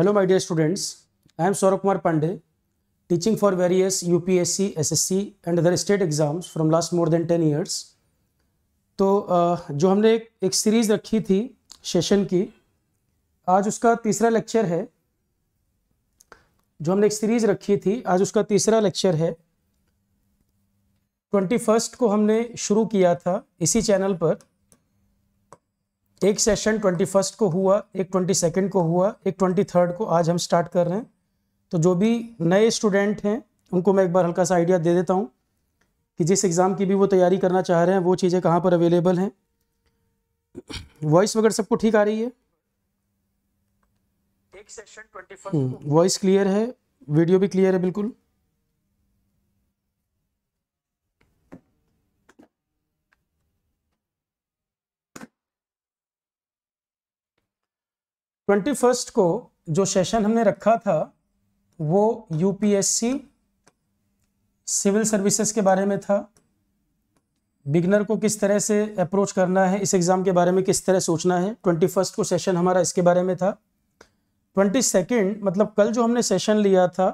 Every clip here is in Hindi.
hello my dear students I am Saurabh Kumar Pandey teaching for various UPSC SSC and other state exams from last more than ten years तो जो हमने एक, एक सीरीज़ रखी थी सेशन की आज उसका तीसरा लेक्चर है जो हमने एक सीरीज़ रखी थी आज उसका तीसरा लेक्चर है ट्वेंटी फर्स्ट को हमने शुरू किया था इसी चैनल पर एक सेशन ट्वेंटी फर्स्ट को हुआ एक ट्वेंटी सेकेंड को हुआ एक ट्वेंटी थर्ड को आज हम स्टार्ट कर रहे हैं तो जो भी नए स्टूडेंट हैं उनको मैं एक बार हल्का सा आइडिया दे देता हूँ कि जिस एग्ज़ाम की भी वो तैयारी करना चाह रहे हैं वो चीज़ें कहाँ पर अवेलेबल हैं वॉइस वगैरह सबको ठीक आ रही है एक सेशन ट्वेंटी वॉइस क्लियर है वीडियो भी क्लियर है बिल्कुल ट्वेंटी फर्स्ट को जो सेशन हमने रखा था वो यूपीएससी सिविल सर्विसेज के बारे में था बिगनर को किस तरह से अप्रोच करना है इस एग्ज़ाम के बारे में किस तरह सोचना है ट्वेंटी फर्स्ट को सेशन हमारा इसके बारे में था ट्वेंटी सेकेंड मतलब कल जो हमने सेशन लिया था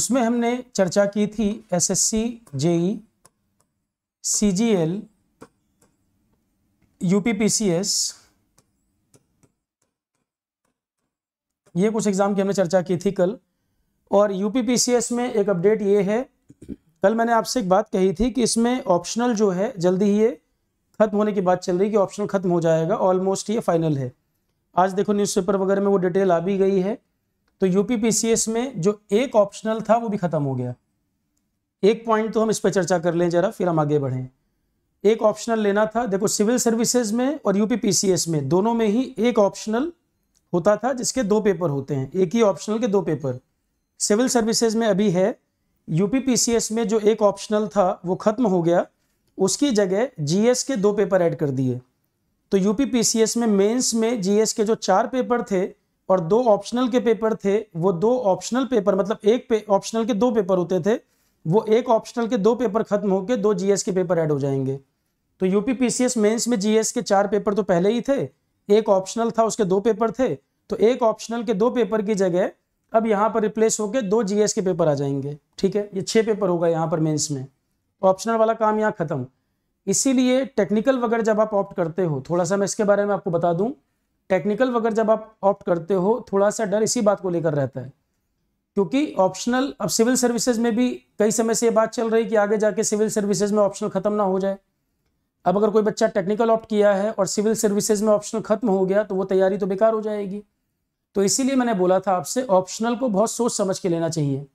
उसमें हमने चर्चा की थी S S C JE C G L U P P C S ये कुछ एग्ज़ाम की हमने चर्चा की थी कल और यू में एक अपडेट ये है कल मैंने आपसे एक बात कही थी कि इसमें ऑप्शनल जो है जल्दी ही ये खत्म होने की बात चल रही है कि ऑप्शनल खत्म हो जाएगा ऑलमोस्ट ये फाइनल है आज देखो न्यूज़पेपर वगैरह में वो डिटेल आ भी गई है तो यू में जो एक ऑप्शनल था वो भी ख़त्म हो गया एक पॉइंट तो हम इस पर चर्चा कर लें जरा फिर हम आगे बढ़ें एक ऑप्शनल लेना था देखो सिविल सर्विसेज में और यूपीपीसीएस में दोनों में ही एक ऑप्शनल होता था जिसके दो पेपर होते हैं एक ही ऑप्शनल के दो पेपर सिविल सर्विसेज में अभी है यूपीपीसीएस में जो एक ऑप्शनल था वो ख़त्म हो गया उसकी जगह जीएस के दो पेपर ऐड कर दिए तो यूपीपीसीएस में मेंस में जीएस के जो चार पेपर थे और दो ऑप्शनल के पेपर थे वो दो ऑप्शनल पेपर मतलब एक ऑप्शनल के दो पेपर होते थे वो एक ऑप्शनल के दो पेपर खत्म होकर दो जीएस के पेपर ऐड हो जाएंगे तो यूपीपीसीएस मेंस में जीएस के चार पेपर तो पहले ही थे एक ऑप्शनल था उसके दो पेपर थे तो एक ऑप्शनल के दो पेपर की जगह अब यहाँ पर रिप्लेस होकर दो जीएस के पेपर आ जाएंगे ठीक है ये छः पेपर होगा यहाँ पर मेंस में ऑप्शनल वाला काम यहाँ ख़त्म इसीलिए टेक्निकल वगैरह जब आप ऑप्ट करते हो थोड़ा सा मैं इसके बारे में आपको बता दूं टेक्निकल वगैरह जब आप ऑप्ट करते हो थोड़ा सा डर इसी बात को लेकर रहता है क्योंकि ऑप्शनल अब सिविल सर्विसेज में भी कई समय से ये बात चल रही कि आगे जाके सिविल सर्विसेज में ऑप्शनल खत्म ना हो जाए अब अगर कोई बच्चा टेक्निकल ऑप्ट किया है और सिविल सर्विसेज में ऑप्शनल खत्म हो गया तो वो तैयारी तो बेकार हो जाएगी तो इसीलिए मैंने बोला था आपसे ऑप्शनल को बहुत सोच समझ के लेना चाहिए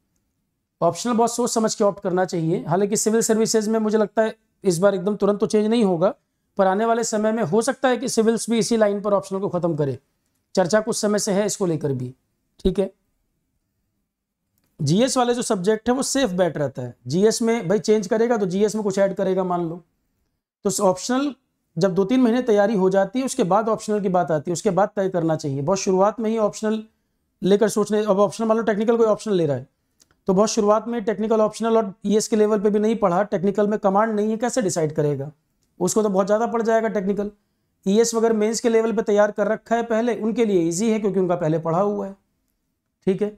ऑप्शनल बहुत सोच समझ के ऑप्ट करना चाहिए हालांकि सिविल सर्विसेज में मुझे लगता है इस बार एकदम तुरंत तो चेंज नहीं होगा पर आने वाले समय में हो सकता है कि सिविल्स भी इसी लाइन पर ऑप्शनल को ख़त्म करे चर्चा कुछ समय से है इसको लेकर भी ठीक है जीएस वाले जो सब्जेक्ट है वो सेफ बैठ रहता है जीएस में भाई चेंज करेगा तो जीएस में कुछ ऐड करेगा मान लो तो ऑप्शनल जब दो तीन महीने तैयारी हो जाती है उसके बाद ऑप्शनल की बात आती है उसके बाद तय करना चाहिए बहुत शुरुआत में ही ऑप्शनल लेकर सोचने अब ऑप्शनल मान लो टेक्निकल कोई ऑप्शन ले रहा है तो बहुत शुरुआत में टेक्निकल ऑप्शनल और ई के लेवल पर भी नहीं पढ़ा टेक्निकल में कमांड नहीं है कैसे डिसाइड करेगा उसको तो बहुत ज़्यादा पड़ जाएगा टेक्निकल ई एस वगैरह मेन्स के लेवल पर तैयार कर रखा है पहले उनके लिए ईजी है क्योंकि उनका पहले पढ़ा हुआ है ठीक है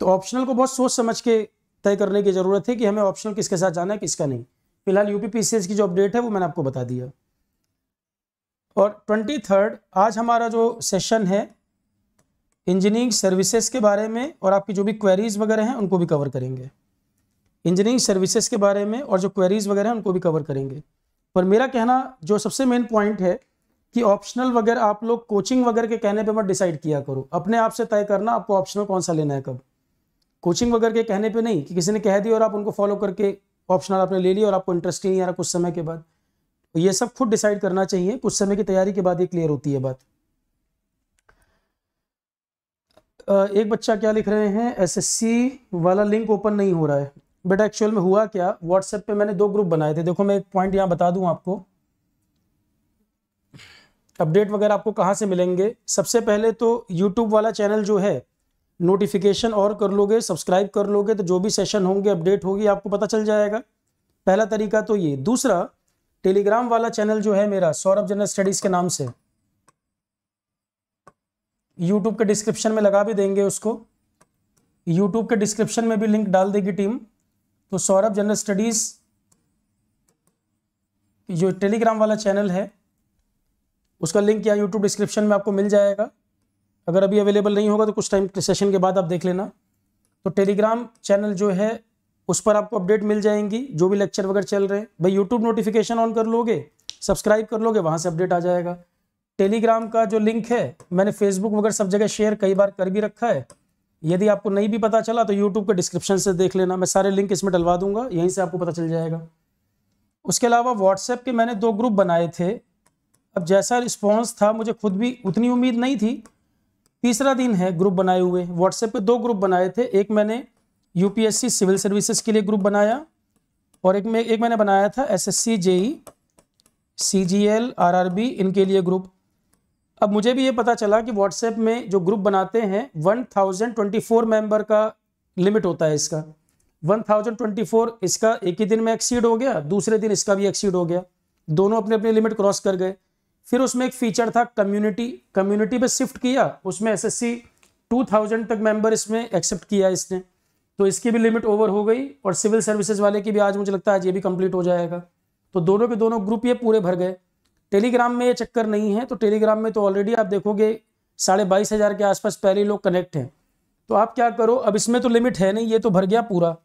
तो ऑप्शनल को बहुत सोच समझ के तय करने की ज़रूरत है कि हमें ऑप्शनल किसके साथ जाना है किसका नहीं फिलहाल यूपी पीसीएस की जो अपडेट है वो मैंने आपको बता दिया और ट्वेंटी थर्ड आज हमारा जो सेशन है इंजीनियरिंग सर्विसेज के बारे में और आपकी जो भी क्वेरीज वगैरह हैं उनको भी कवर करेंगे इंजीनियरिंग सर्विसेज के बारे में और जो क्वेरीज वगैरह हैं उनको भी कवर करेंगे पर मेरा कहना जो सबसे मेन पॉइंट है कि ऑप्शनल वगैरह आप लोग कोचिंग वगैरह के कहने पे मत डिसाइड किया करो अपने आप से तय करना आपको ऑप्शनल कौन सा लेना है कब कोचिंग वगैरह के कहने पे नहीं कि किसी ने कह दिया और आप उनको फॉलो करके ऑप्शनल आपने ले लिया और आपको इंटरेस्ट नहीं आ रहा कुछ समय के बाद तो ये सब खुद डिसाइड करना चाहिए कुछ समय की तैयारी के बाद ये क्लियर होती है बात एक बच्चा क्या लिख रहे हैं एसएससी वाला लिंक ओपन नहीं हो रहा है बेटा एक्चुअल में हुआ क्या व्हाट्सएप पे मैंने दो ग्रुप बनाए थे देखो मैं एक पॉइंट यहाँ बता दूं आपको अपडेट वगैरह आपको कहाँ से मिलेंगे सबसे पहले तो यूट्यूब वाला चैनल जो है नोटिफिकेशन और कर लोगे सब्सक्राइब कर लोगे तो जो भी सेशन होंगे अपडेट होगी आपको पता चल जाएगा पहला तरीका तो ये दूसरा टेलीग्राम वाला चैनल जो है मेरा सौरभ जनरल स्टडीज के नाम से यूट्यूब के डिस्क्रिप्शन में लगा भी देंगे उसको यूट्यूब के डिस्क्रिप्शन में भी लिंक डाल देगी टीम तो सौरभ जनरल स्टडीज जो टेलीग्राम वाला चैनल है उसका लिंक यहाँ यूट्यूब डिस्क्रिप्शन में आपको मिल जाएगा अगर अभी अवेलेबल नहीं होगा तो कुछ टाइम सेशन के बाद आप देख लेना तो टेलीग्राम चैनल जो है उस पर आपको अपडेट मिल जाएंगी जो भी लेक्चर वगैरह चल रहे हैं भाई यूट्यूब नोटिफिकेशन ऑन कर लोगे सब्सक्राइब कर लोगे वहाँ से अपडेट आ जाएगा टेलीग्राम का जो लिंक है मैंने फेसबुक वगैरह सब जगह शेयर कई बार कर भी रखा है यदि आपको नहीं भी पता चला तो यूट्यूब के डिस्क्रिप्शन से देख लेना मैं सारे लिंक इसमें डलवा दूंगा यहीं से आपको पता चल जाएगा उसके अलावा व्हाट्सएप के मैंने दो ग्रुप बनाए थे अब जैसा रिस्पॉन्स था मुझे खुद भी उतनी उम्मीद नहीं थी तीसरा दिन है ग्रुप बनाए हुए व्हाट्सएप पे दो ग्रुप बनाए थे एक मैंने यूपीएससी सिविल सर्विसेज के लिए ग्रुप बनाया और एक में एक मैंने बनाया था S S C JE C G L R R B इनके लिए ग्रुप अब मुझे भी ये पता चला कि व्हाट्सएप में जो ग्रुप बनाते हैं one thousand twenty four member का लिमिट होता है इसका वन थाउजेंड ट्वेंटी फोर इसका एक ही दिन में एक्सीड हो गया दूसरे दिन इसका भी एक्सीड हो गया दोनों अपने अपने लिमिट क्रॉस कर गए फिर उसमें एक फीचर था कम्युनिटी कम्युनिटी पे शिफ्ट किया उसमें एसएससी 2000 तक मेंबर इसमें एक्सेप्ट किया इसने तो इसकी भी लिमिट ओवर हो गई और सिविल सर्विसेज वाले की भी आज मुझे लगता है आज ये भी कंप्लीट हो जाएगा तो दोनों के दोनों ग्रुप ये पूरे भर गए टेलीग्राम में ये चक्कर नहीं है तो टेलीग्राम में तो ऑलरेडी आप देखोगे साढ़े बाईस हज़ार के आसपास पहले लोग कनेक्ट हैं तो आप क्या करो अब इसमें तो लिमिट है नहीं ये तो भर गया पूरा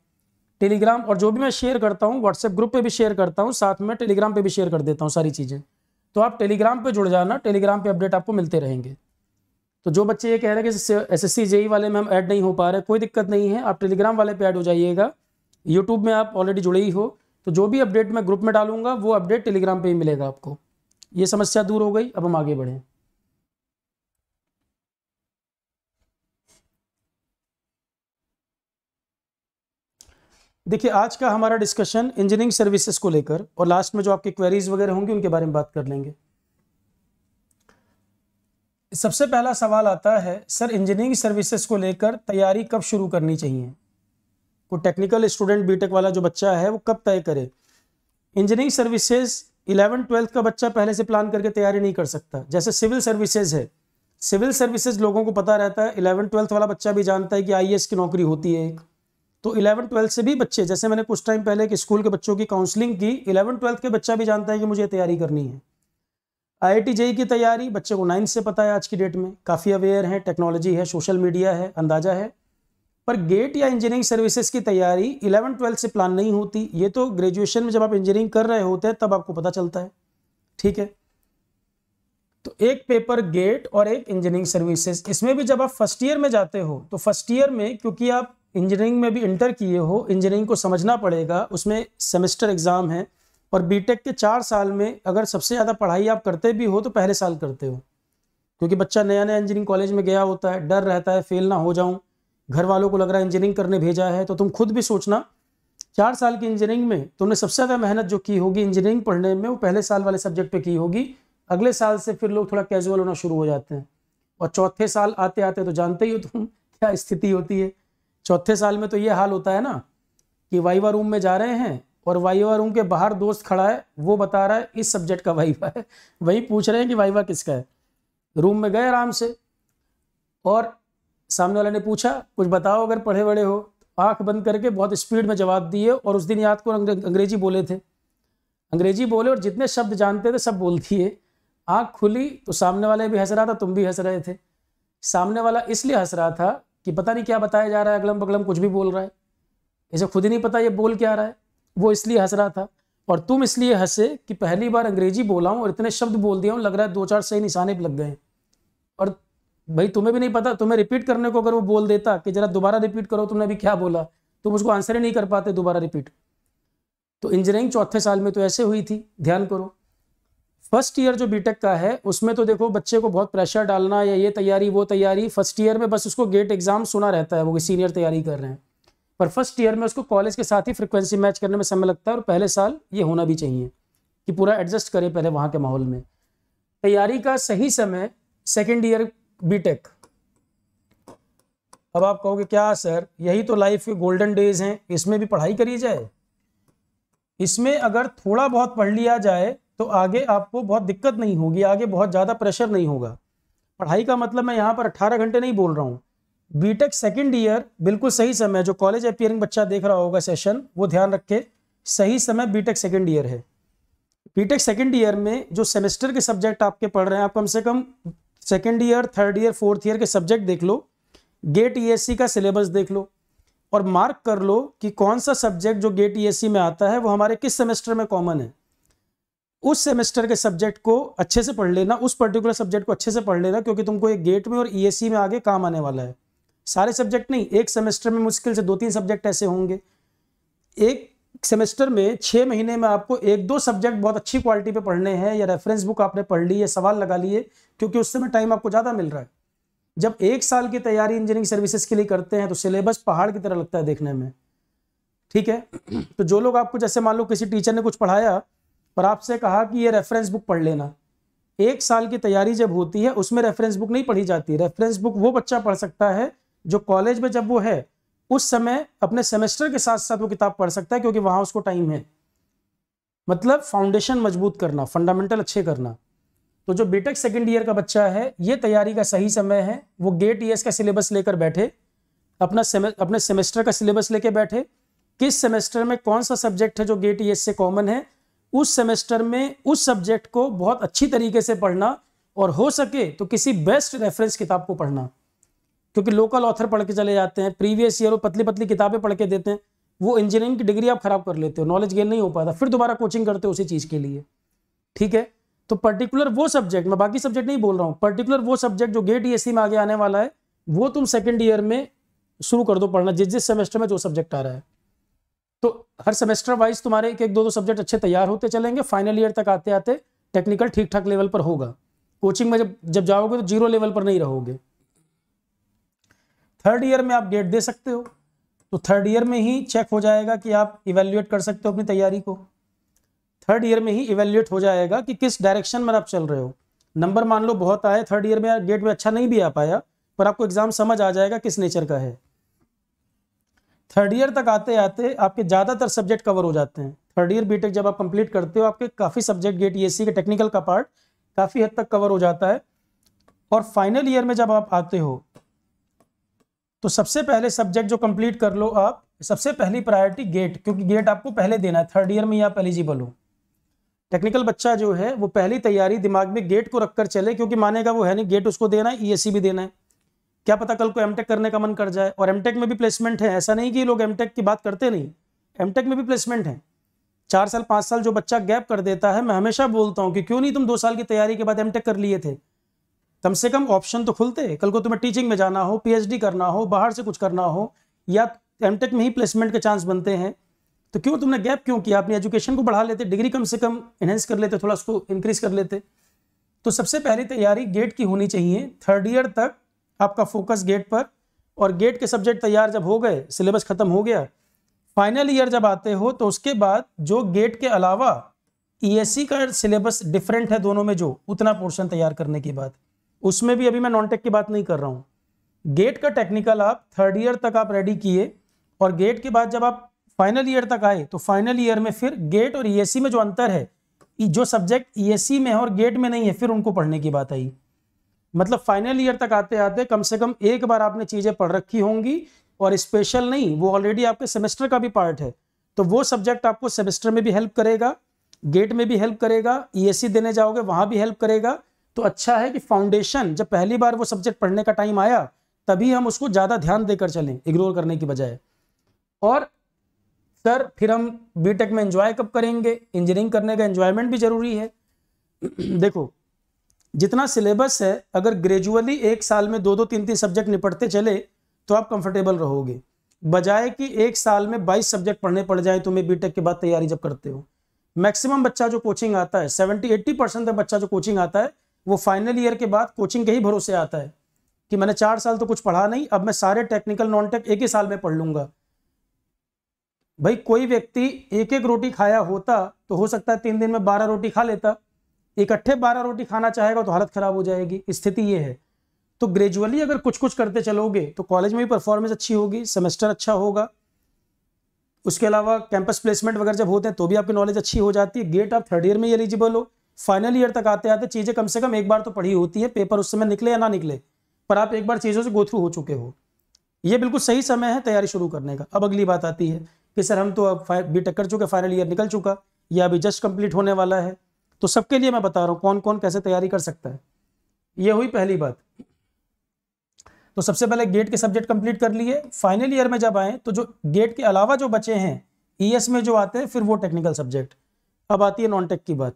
टेलीग्राम और जो भी मैं शेयर करता हूँ व्हाट्सएप ग्रुप पे भी शेयर करता हूँ साथ में टेलीग्राम पे भी शेयर कर देता हूँ सारी चीज़ें तो आप टेलीग्राम पे जुड़ जाना टेलीग्राम पे अपडेट आपको मिलते रहेंगे तो जो बच्चे ये कह रहे हैं कि एस एस सी वाले में हम ऐड नहीं हो पा रहे कोई दिक्कत नहीं है आप टेलीग्राम वाले पे ऐड हो जाइएगा यूट्यूब में आप ऑलरेडी जुड़े ही हो तो जो भी अपडेट मैं ग्रुप में डालूंगा वो अपडेट टेलीग्राम पर ही मिलेगा आपको ये समस्या दूर हो गई अब हम आगे बढ़ें देखिए आज का हमारा डिस्कशन इंजीनियरिंग सर्विसेज को लेकर और लास्ट में जो आपकी क्वेरीज वगैरह होंगी उनके बारे में बात कर लेंगे सबसे पहला सवाल आता है सर इंजीनियरिंग सर्विसेज को लेकर तैयारी कब शुरू करनी चाहिए को टेक्निकल स्टूडेंट बीटेक वाला जो बच्चा है वो कब तय करे इंजीनियरिंग सर्विसेज इलेवन ट्वेल्थ का बच्चा पहले से प्लान करके तैयारी नहीं कर सकता जैसे सिविल सर्विसेज है सिविल सर्विसेज लोगों को पता रहता है इलेवन ट्वेल्थ वाला बच्चा भी जानता है कि आई e की नौकरी होती है एक तो इलेवन ट्वेल्थ से भी बच्चे जैसे मैंने कुछ टाइम पहले एक स्कूल के बच्चों की काउंसलिंग की इलेवन ट्वेल्थ के बच्चा भी जानता है कि मुझे तैयारी करनी है आई आई e की तैयारी बच्चे को नाइन्थ से पता है आज की डेट में काफ़ी अवेयर है टेक्नोलॉजी है सोशल मीडिया है अंदाजा है पर गेट या इंजीनियरिंग सर्विसेज की तैयारी इलेवन ट्वेल्थ से प्लान नहीं होती ये तो ग्रेजुएशन में जब आप इंजीनियरिंग कर रहे होते हैं तब आपको पता चलता है ठीक है तो एक पेपर गेट और एक इंजीनियरिंग सर्विसेज इसमें भी जब आप फर्स्ट ईयर में जाते हो तो फर्स्ट ईयर में क्योंकि आप इंजीनियरिंग में भी इंटर किए हो इंजीनियरिंग को समझना पड़ेगा उसमें सेमेस्टर एग्ज़ाम है और बीटेक के चार साल में अगर सबसे ज़्यादा पढ़ाई आप करते भी हो तो पहले साल करते हो क्योंकि बच्चा नया नया इंजीनियरिंग कॉलेज में गया होता है डर रहता है फेल ना हो जाऊँ घर वालों को लग रहा है इंजीनियरिंग करने भेजा है तो तुम खुद भी सोचना चार साल की इंजीनियरिंग में तुमने सबसे ज़्यादा मेहनत जो की होगी इंजीनियरिंग पढ़ने में वो पहले साल वाले सब्जेक्ट पे की होगी अगले साल से फिर लोग थोड़ा कैजुअल होना शुरू हो जाते हैं और चौथे साल आते आते तो जानते ही हो तुम क्या स्थिति होती है चौथे साल में तो ये हाल होता है ना कि वाइवा रूम में जा रहे हैं और वाइवा रूम के बाहर दोस्त खड़ा है वो बता रहा है इस सब्जेक्ट का वाइवा है वही पूछ रहे हैं कि वाइवा किसका है रूम में गए आराम से और सामने वाले ने पूछा कुछ बताओ अगर पढ़े बड़े हो आंख बंद करके बहुत स्पीड में जवाब दिए और उस दिन याद को अंग्रेजी बोले थे अंग्रेजी बोले और जितने शब्द जानते थे सब बोल दिए आँख खुली तो सामने वाले भी हंस रहा था तुम भी हंस रहे थे सामने वाला इसलिए हंस रहा था कि पता नहीं क्या बताया जा रहा है अगलम बगलम कुछ भी बोल रहा है इसे खुद ही नहीं पता ये बोल क्या रहा है वो इसलिए हंस रहा था और तुम इसलिए हंसे कि पहली बार अंग्रेजी बोला हूँ और इतने शब्द बोल दिया हूँ लग रहा है दो चार सही निशाने पर लग गए और भाई तुम्हें भी नहीं पता तुम्हें रिपीट करने को अगर वो बोल देता कि जरा दोबारा रिपीट करो तुमने अभी क्या बोला तुम उसको आंसर ही नहीं कर पाते दोबारा रिपीट तो इंजीनियरिंग चौथे साल में तो ऐसे हुई थी ध्यान करो फर्स्ट ईयर जो बीटेक का है उसमें तो देखो बच्चे को बहुत प्रेशर डालना या ये तैयारी वो तैयारी फर्स्ट ईयर में बस उसको गेट एग्जाम सुना रहता है वो सीनियर तैयारी कर रहे हैं पर फर्स्ट ईयर में उसको कॉलेज के साथ ही फ्रिक्वेंसी मैच करने में समय लगता है और पहले साल ये होना भी चाहिए कि पूरा एडजस्ट करें पहले वहाँ के माहौल में तैयारी का सही समय सेकेंड ईयर बीटेक अब आप कहोगे क्या सर यही तो लाइफ के गोल्डन डेज हैं इसमें भी पढ़ाई करी जाए इसमें अगर थोड़ा बहुत पढ़ लिया जाए तो आगे आपको बहुत दिक्कत नहीं होगी आगे बहुत ज़्यादा प्रेशर नहीं होगा पढ़ाई का मतलब मैं यहाँ पर अट्ठारह घंटे नहीं बोल रहा हूँ बीटेक सेकेंड ईयर बिल्कुल सही समय जो कॉलेज अपियरिंग बच्चा देख रहा होगा सेशन वो ध्यान रखे सही समय बीटेक सेकेंड ईयर है बीटेक सेकेंड ईयर में जो सेमेस्टर के सब्जेक्ट आपके पढ़ रहे हैं आप कम से कम second year third year fourth year के सब्जेक्ट देख लो गेट ई e का सिलेबस देख लो और मार्क कर लो कि कौन सा सब्जेक्ट जो गेट ई e में आता है वो हमारे किस सेमेस्टर में कॉमन है उस सेमेस्टर के सब्जेक्ट को अच्छे से पढ़ लेना उस पर्टिकुलर सब्जेक्ट को अच्छे से पढ़ लेना क्योंकि तुमको एक गेट में और ई e e में आगे काम आने वाला है सारे सब्जेक्ट नहीं एक सेमेस्टर में मुश्किल से दो तीन सब्जेक्ट ऐसे होंगे एक सेमेस्टर में छः महीने में आपको एक दो सब्जेक्ट बहुत अच्छी क्वालिटी पे पढ़ने हैं या रेफरेंस बुक आपने पढ़ ली है सवाल लगा लिए क्योंकि उस समय टाइम आपको ज़्यादा मिल रहा है जब एक साल की तैयारी इंजीनियरिंग सर्विसेज के लिए करते हैं तो सिलेबस पहाड़ की तरह लगता है देखने में ठीक है तो जो लोग आपको जैसे मान लो किसी टीचर ने कुछ पढ़ाया और आपसे कहा कि ये रेफरेंस बुक पढ़ लेना एक साल की तैयारी जब होती है उसमें रेफरेंस बुक नहीं पढ़ी जाती रेफरेंस बुक वो बच्चा पढ़ सकता है जो कॉलेज में जब वो है उस समय अपने सेमेस्टर के साथ साथ वो किताब पढ़ सकता है क्योंकि वहां उसको टाइम है मतलब फाउंडेशन मजबूत करना फंडामेंटल अच्छे करना तो जो बीटेक सेकेंड ईयर का बच्चा है ये तैयारी का सही समय है वो गेट ईयर्स का सिलेबस लेकर बैठे अपना सेमे, अपने सेमेस्टर का सिलेबस लेके बैठे किस सेमेस्टर में कौन सा सब्जेक्ट है जो गेट ईयर्स से कॉमन है उस सेमेस्टर में उस सब्जेक्ट को बहुत अच्छी तरीके से पढ़ना और हो सके तो किसी बेस्ट रेफरेंस किताब को पढ़ना क्योंकि लोकल ऑथर पढ़ के चले जाते हैं प्रीवियस ईयर पतली पतली किताबें पढ़ के देते हैं वो इंजीनियरिंग की डिग्री आप खराब कर लेते हो नॉलेज गेन नहीं हो पाता फिर दोबारा कोचिंग करते हो उसी चीज़ के लिए ठीक है तो पर्टिकुलर वो सब्जेक्ट मैं बाकी सब्जेक्ट नहीं बोल रहा हूँ पर्टिकुलर वो सब्जेक्ट जो गेट ई में आगे आने वाला है वो तुम सेकेंड ईयर में शुरू कर दो पढ़ना जिस जिस सेमेस्टर में जो सब्जेक्ट आ रहा है तो हर सेमेस्टर वाइज तुम्हारे एक एक दो दो सब्जेक्ट अच्छे तैयार होते चलेंगे फाइनल ईयर तक आते आते टेक्निकल ठीक ठाक लेवल पर होगा कोचिंग में जब जब जाओगे तो जीरो लेवल पर नहीं रहोगे थर्ड ईयर में आप डेट दे सकते हो तो थर्ड ईयर में ही चेक हो जाएगा कि आप इवेल्युएट कर सकते हो अपनी तैयारी को थर्ड ईयर में ही इवेल्युएट हो जाएगा कि किस डायरेक्शन में आप चल रहे हो नंबर मान लो बहुत आए थर्ड ईयर में डेट में अच्छा नहीं भी आ पाया पर आपको एग्जाम समझ आ जाएगा किस नेचर का है थर्ड ईयर तक आते आते आपके ज़्यादातर सब्जेक्ट कवर हो जाते हैं थर्ड ईयर बीटेक जब आप कंप्लीट करते हो आपके काफ़ी सब्जेक्ट गेट ई के टेक्निकल का पार्ट काफ़ी हद तक कवर हो जाता है और फाइनल ईयर में जब आप आते हो तो सबसे पहले सब्जेक्ट जो कंप्लीट कर लो आप सबसे पहली प्रायोरिटी गेट क्योंकि गेट आपको पहले देना है थर्ड ईयर में आप एलिजिबल हो टेक्निकल बच्चा जो है वो पहली तैयारी दिमाग में गेट को रखकर चले क्योंकि मानेगा वो है नहीं गेट उसको देना है ई e भी देना है क्या पता कल को एमटेक करने का मन कर जाए और एमटेक में भी प्लेसमेंट है ऐसा नहीं कि लोग एमटेक की बात करते नहीं एमटेक में भी प्लेसमेंट है चार साल पाँच साल जो बच्चा गैप कर देता है मैं हमेशा बोलता हूँ कि क्यों नहीं तुम दो साल की तैयारी के बाद एमटेक कर लिए थे कम से कम ऑप्शन तो खुलते कल को तुम्हें टीचिंग में जाना हो पीएचडी करना हो बाहर से कुछ करना हो या एमटेक में ही प्लेसमेंट के चांस बनते हैं तो क्यों तुमने गैप क्यों किया अपनी एजुकेशन को बढ़ा लेते डिग्री कम से कम एनहेंस कर लेते थोड़ा उसको इंक्रीज कर लेते तो सबसे पहली तैयारी गेट की होनी चाहिए थर्ड ईयर तक आपका फोकस गेट पर और गेट के सब्जेक्ट तैयार जब हो गए सिलेबस ख़त्म हो गया फाइनल ईयर जब आते हो तो उसके बाद जो गेट के अलावा ई e का सिलेबस डिफरेंट है दोनों में जो उतना पोर्शन तैयार करने की बात उसमें भी अभी मैं नॉन टेक की बात नहीं कर रहा हूँ गेट का टेक्निकल आप थर्ड ईयर तक आप रेडी किए और गेट के बाद जब आप फाइनल ईयर तक आए तो फाइनल ईयर में फिर गेट और ई e में जो अंतर है जो सब्जेक्ट ई e में है और गेट में नहीं है फिर उनको पढ़ने की बात आई मतलब फाइनल ईयर तक आते आते कम से कम एक बार आपने चीज़ें पढ़ रखी होंगी और स्पेशल नहीं वो ऑलरेडी आपके सेमेस्टर का भी पार्ट है तो वो सब्जेक्ट आपको सेमेस्टर में भी हेल्प करेगा गेट में भी हेल्प करेगा ई e e देने जाओगे वहाँ भी हेल्प करेगा तो अच्छा है कि फाउंडेशन जब पहली बार वो सब्जेक्ट पढ़ने का टाइम आया तभी हम उसको ज़्यादा ध्यान देकर चलें इग्नोर करने की बजाय और सर फिर हम बीटेक में एंजॉय कब करेंगे इंजीनियरिंग करने का एंजॉयमेंट भी ज़रूरी है देखो जितना सिलेबस है अगर ग्रेजुअली एक साल में दो दो तीन तीन सब्जेक्ट निपटते चले तो आप कंफर्टेबल रहोगे बजाय कि एक साल में 22 सब्जेक्ट पढ़ने पड़ जाए तुम्हें तो बीटेक के बाद तैयारी जब करते हो मैक्सिमम बच्चा जो कोचिंग आता है 70 80 परसेंट बच्चा जो कोचिंग आता है वो फाइनल ईयर के बाद कोचिंग के ही भरोसे आता है कि मैंने चार साल तो कुछ पढ़ा नहीं अब मैं सारे टेक्निकल नॉन टेक एक ही साल में पढ़ लूंगा भाई कोई व्यक्ति एक एक रोटी खाया होता तो हो सकता है तीन दिन में बारह रोटी खा लेता इकट्ठे बारह रोटी खाना चाहेगा तो हालत ख़राब हो जाएगी स्थिति ये है तो ग्रेजुअली अगर कुछ कुछ करते चलोगे तो कॉलेज में भी परफॉर्मेंस अच्छी होगी सेमेस्टर अच्छा होगा उसके अलावा कैंपस प्लेसमेंट वगैरह जब होते हैं तो भी आपकी नॉलेज अच्छी हो जाती है गेट आप थर्ड ईयर में ही एलिजिबल हो फाइनल ईयर तक आते आते चीज़ें कम से कम एक बार तो पढ़ी होती है पेपर उस समय निकले या ना निकले पर आप एक बार चीज़ों से गो थ्रू हो चुके हो ये बिल्कुल सही समय है तैयारी शुरू करने का अब अगली बात आती है कि सर हम तो अब बी कर चुके फाइनल ईयर निकल चुका या अभी जस्ट कंप्लीट होने वाला है तो सबके लिए मैं बता रहा हूं कौन कौन कैसे तैयारी कर सकता है यह हुई पहली बात तो सबसे पहले गेट के सब्जेक्ट कंप्लीट कर लिए फाइनल ईयर में जब आए तो जो गेट के अलावा जो बचे हैं ईएस e में जो आते हैं फिर वो टेक्निकल सब्जेक्ट अब आती है नॉन टेक की बात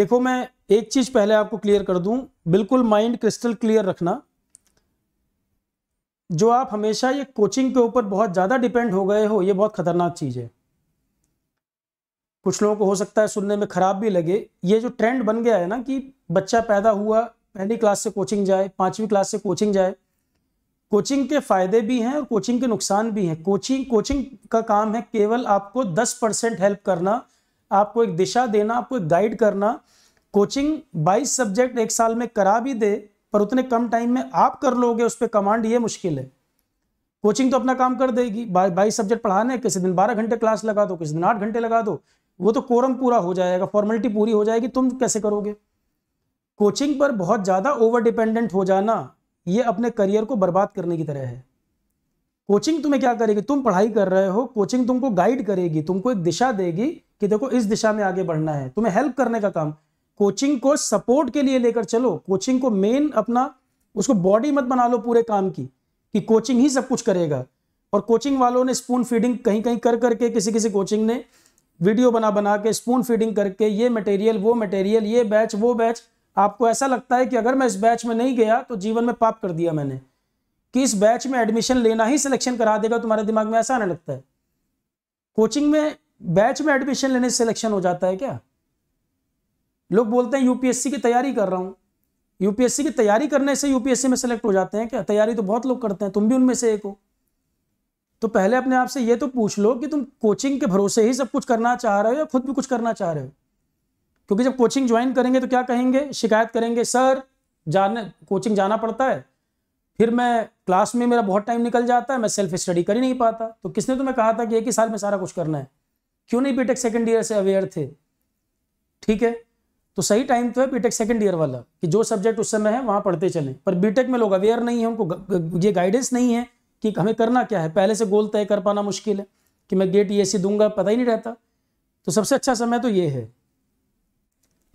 देखो मैं एक चीज पहले आपको क्लियर कर दूं बिल्कुल माइंड क्रिस्टल क्लियर रखना जो आप हमेशा ये कोचिंग के ऊपर बहुत ज़्यादा डिपेंड हो गए हो ये बहुत खतरनाक चीज़ है कुछ लोगों को हो सकता है सुनने में ख़राब भी लगे ये जो ट्रेंड बन गया है ना कि बच्चा पैदा हुआ पहली क्लास से कोचिंग जाए पांचवी क्लास से कोचिंग जाए कोचिंग के फायदे भी हैं और कोचिंग के नुकसान भी हैं कोचिंग कोचिंग का काम है केवल आपको दस परसेंट हेल्प करना आपको एक दिशा देना आपको एक गाइड करना कोचिंग बाईस सब्जेक्ट एक साल में करा भी दे पर उतने कम टाइम में आप कर लोगे उस पर कमांड ये मुश्किल है कोचिंग तो अपना काम कर देगी बाईस सब्जेक्ट पढ़ाने किसी दिन बारह घंटे क्लास लगा दो किसी दिन आठ घंटे लगा दो वो तो कोरम पूरा हो जाएगा फॉर्मेलिटी पूरी हो जाएगी तुम कैसे करोगे कोचिंग पर बहुत ज़्यादा ओवर डिपेंडेंट हो जाना ये अपने करियर को बर्बाद करने की तरह है कोचिंग तुम्हें क्या करेगी तुम पढ़ाई कर रहे हो कोचिंग तुमको गाइड करेगी तुमको एक दिशा देगी कि देखो इस दिशा में आगे बढ़ना है तुम्हें हेल्प करने का काम कोचिंग को सपोर्ट के लिए लेकर चलो कोचिंग को मेन अपना उसको बॉडी मत बना लो पूरे काम की कि कोचिंग ही सब कुछ करेगा और कोचिंग वालों ने स्पून फीडिंग कहीं कहीं कर करके किसी किसी कोचिंग ने वीडियो बना बना के स्पून फीडिंग करके ये मटेरियल वो मटेरियल ये बैच वो बैच आपको ऐसा लगता है कि अगर मैं इस बैच में नहीं गया तो जीवन में पाप कर दिया मैंने कि इस बैच में एडमिशन लेना ही सिलेक्शन करा देगा तुम्हारे दिमाग में ऐसा आने लगता है कोचिंग में बैच में एडमिशन लेने से सिलेक्शन हो जाता है क्या लोग बोलते हैं यूपीएससी की तैयारी कर रहा हूं यूपीएससी की तैयारी करने से यूपीएससी में सेलेक्ट हो जाते हैं क्या तैयारी तो बहुत लोग करते हैं तुम भी उनमें से एक हो तो पहले अपने आप से ये तो पूछ लो कि तुम कोचिंग के भरोसे ही सब कुछ करना चाह रहे हो या खुद भी कुछ करना चाह रहे हो क्योंकि जब कोचिंग ज्वाइन करेंगे तो क्या कहेंगे शिकायत करेंगे सर जाने कोचिंग जाना पड़ता है फिर मैं क्लास में मेरा बहुत टाइम निकल जाता है मैं सेल्फ स्टडी कर ही नहीं पाता तो किसने तुम्हें कहा था कि एक ही साल में सारा कुछ करना है क्यों नहीं बीटेक सेकेंड ईयर से अवेयर थे ठीक है तो सही टाइम तो है बीटेक सेकेंड ईयर वाला कि जो सब्जेक्ट उस समय है वहाँ पढ़ते चलें पर बीटेक में लोग अवेयर नहीं है उनको ये गाइडेंस नहीं है कि हमें करना क्या है पहले से गोल तय कर पाना मुश्किल है कि मैं गेट ई दूंगा पता ही नहीं रहता तो सबसे अच्छा समय तो ये है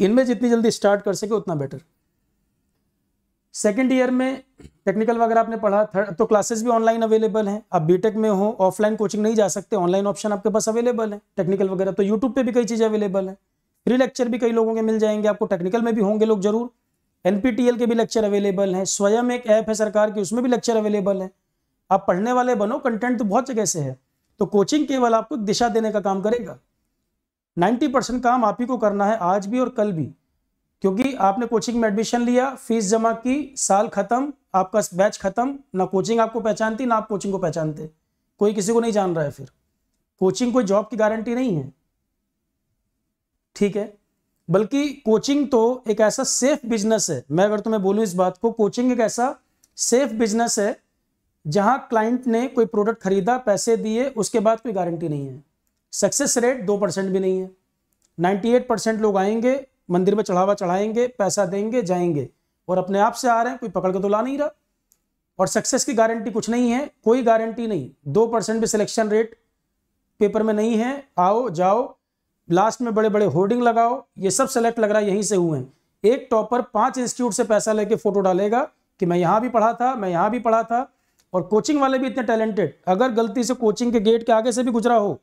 इनमें जितनी जल्दी स्टार्ट कर सके उतना बेटर सेकेंड ईयर में टेक्निकल वगैरह आपने पढ़ा थर्ड तो क्लासेस भी ऑनलाइन अवेलेबल हैं आप बीटेक में हो ऑफलाइन कोचिंग नहीं जा सकते ऑनलाइन ऑप्शन आपके पास अवेलेबल है टेक्निकल वगैरह तो यूट्यूब पे भी कई चीज़ें अवेलेबल हैं फ्री लेक्चर भी कई लोगों के मिल जाएंगे आपको टेक्निकल में भी होंगे लोग जरूर एन के भी लेक्चर अवेलेबल हैं स्वयं एक ऐप है सरकार की उसमें भी लेक्चर अवेलेबल है आप पढ़ने वाले बनो कंटेंट तो बहुत जगह से है तो कोचिंग केवल आपको दिशा देने का काम करेगा 90 परसेंट काम आप ही को करना है आज भी और कल भी क्योंकि आपने कोचिंग में एडमिशन लिया फीस जमा की साल खत्म आपका बैच खत्म ना कोचिंग आपको पहचानती ना आप कोचिंग को पहचानते कोई किसी को नहीं जान रहा है फिर कोचिंग कोई जॉब की गारंटी नहीं है ठीक है बल्कि कोचिंग तो एक ऐसा सेफ बिजनेस है मैं अगर तुम्हें बोलूं इस बात को कोचिंग एक ऐसा सेफ बिजनेस है जहां क्लाइंट ने कोई प्रोडक्ट खरीदा पैसे दिए उसके बाद कोई गारंटी नहीं है सक्सेस रेट दो परसेंट भी नहीं है नाइन्टी एट परसेंट लोग आएंगे मंदिर में चढ़ावा चढ़ाएंगे पैसा देंगे जाएंगे और अपने आप से आ रहे हैं कोई पकड़ के तो ला नहीं रहा और सक्सेस की गारंटी कुछ नहीं है कोई गारंटी नहीं दो परसेंट भी सिलेक्शन रेट पेपर में नहीं है आओ जाओ लास्ट में बड़े बड़े होर्डिंग लगाओ ये सब सेलेक्ट लग रहा है यहीं से हुए हैं एक टॉपर पांच इंस्टीट्यूट से पैसा लेके फोटो डालेगा कि मैं यहाँ भी पढ़ा था मैं यहाँ भी पढ़ा था और कोचिंग वाले भी इतने टैलेंटेड अगर गलती से कोचिंग के गेट के आगे से भी गुजरा हो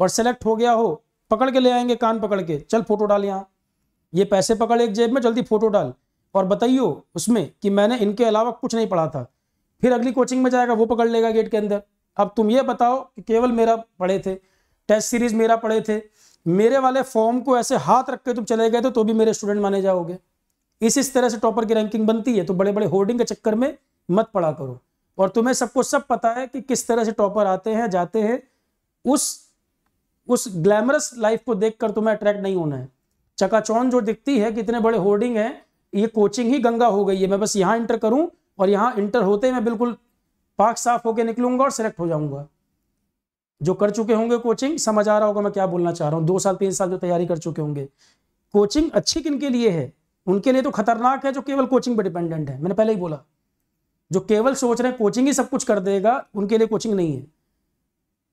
और सेलेक्ट हो गया हो पकड़ के ले आएंगे कान पकड़ के चल फोटो डाल यहाँ ये पैसे पकड़ एक जेब में जल्दी फोटो डाल और बताइयो उसमें कि मैंने इनके अलावा कुछ नहीं पढ़ा था फिर अगली कोचिंग में जाएगा वो पकड़ लेगा गेट के अंदर अब तुम ये बताओ कि केवल मेरा पढ़े थे टेस्ट सीरीज मेरा पढ़े थे मेरे वाले फॉर्म को ऐसे हाथ रख के तुम चले गए तो तो भी मेरे स्टूडेंट माने जाओगे इस इस तरह से टॉपर की रैंकिंग बनती है तो बड़े बड़े होर्डिंग के चक्कर में मत पड़ा करो और तुम्हें सबको सब पता है कि किस तरह से टॉपर आते हैं जाते हैं उस उस ग्लैमरस लाइफ को देखकर तुम्हें अट्रैक्ट नहीं होना है चकाचौन जो दिखती है कितने इतने बड़े होर्डिंग है ये कोचिंग ही गंगा हो गई है मैं बस यहाँ इंटर करूं और यहाँ इंटर होते ही मैं बिल्कुल पाक साफ होकर निकलूंगा और सिलेक्ट हो जाऊंगा जो कर चुके होंगे कोचिंग समझ आ रहा होगा मैं क्या बोलना चाह रहा हूँ दो साल तीन साल जो तैयारी कर चुके होंगे कोचिंग अच्छी किन के लिए है उनके लिए तो खतरनाक है जो केवल कोचिंग पर डिपेंडेंट है मैंने पहले ही बोला जो केवल सोच रहे हैं कोचिंग ही सब कुछ कर देगा उनके लिए कोचिंग नहीं है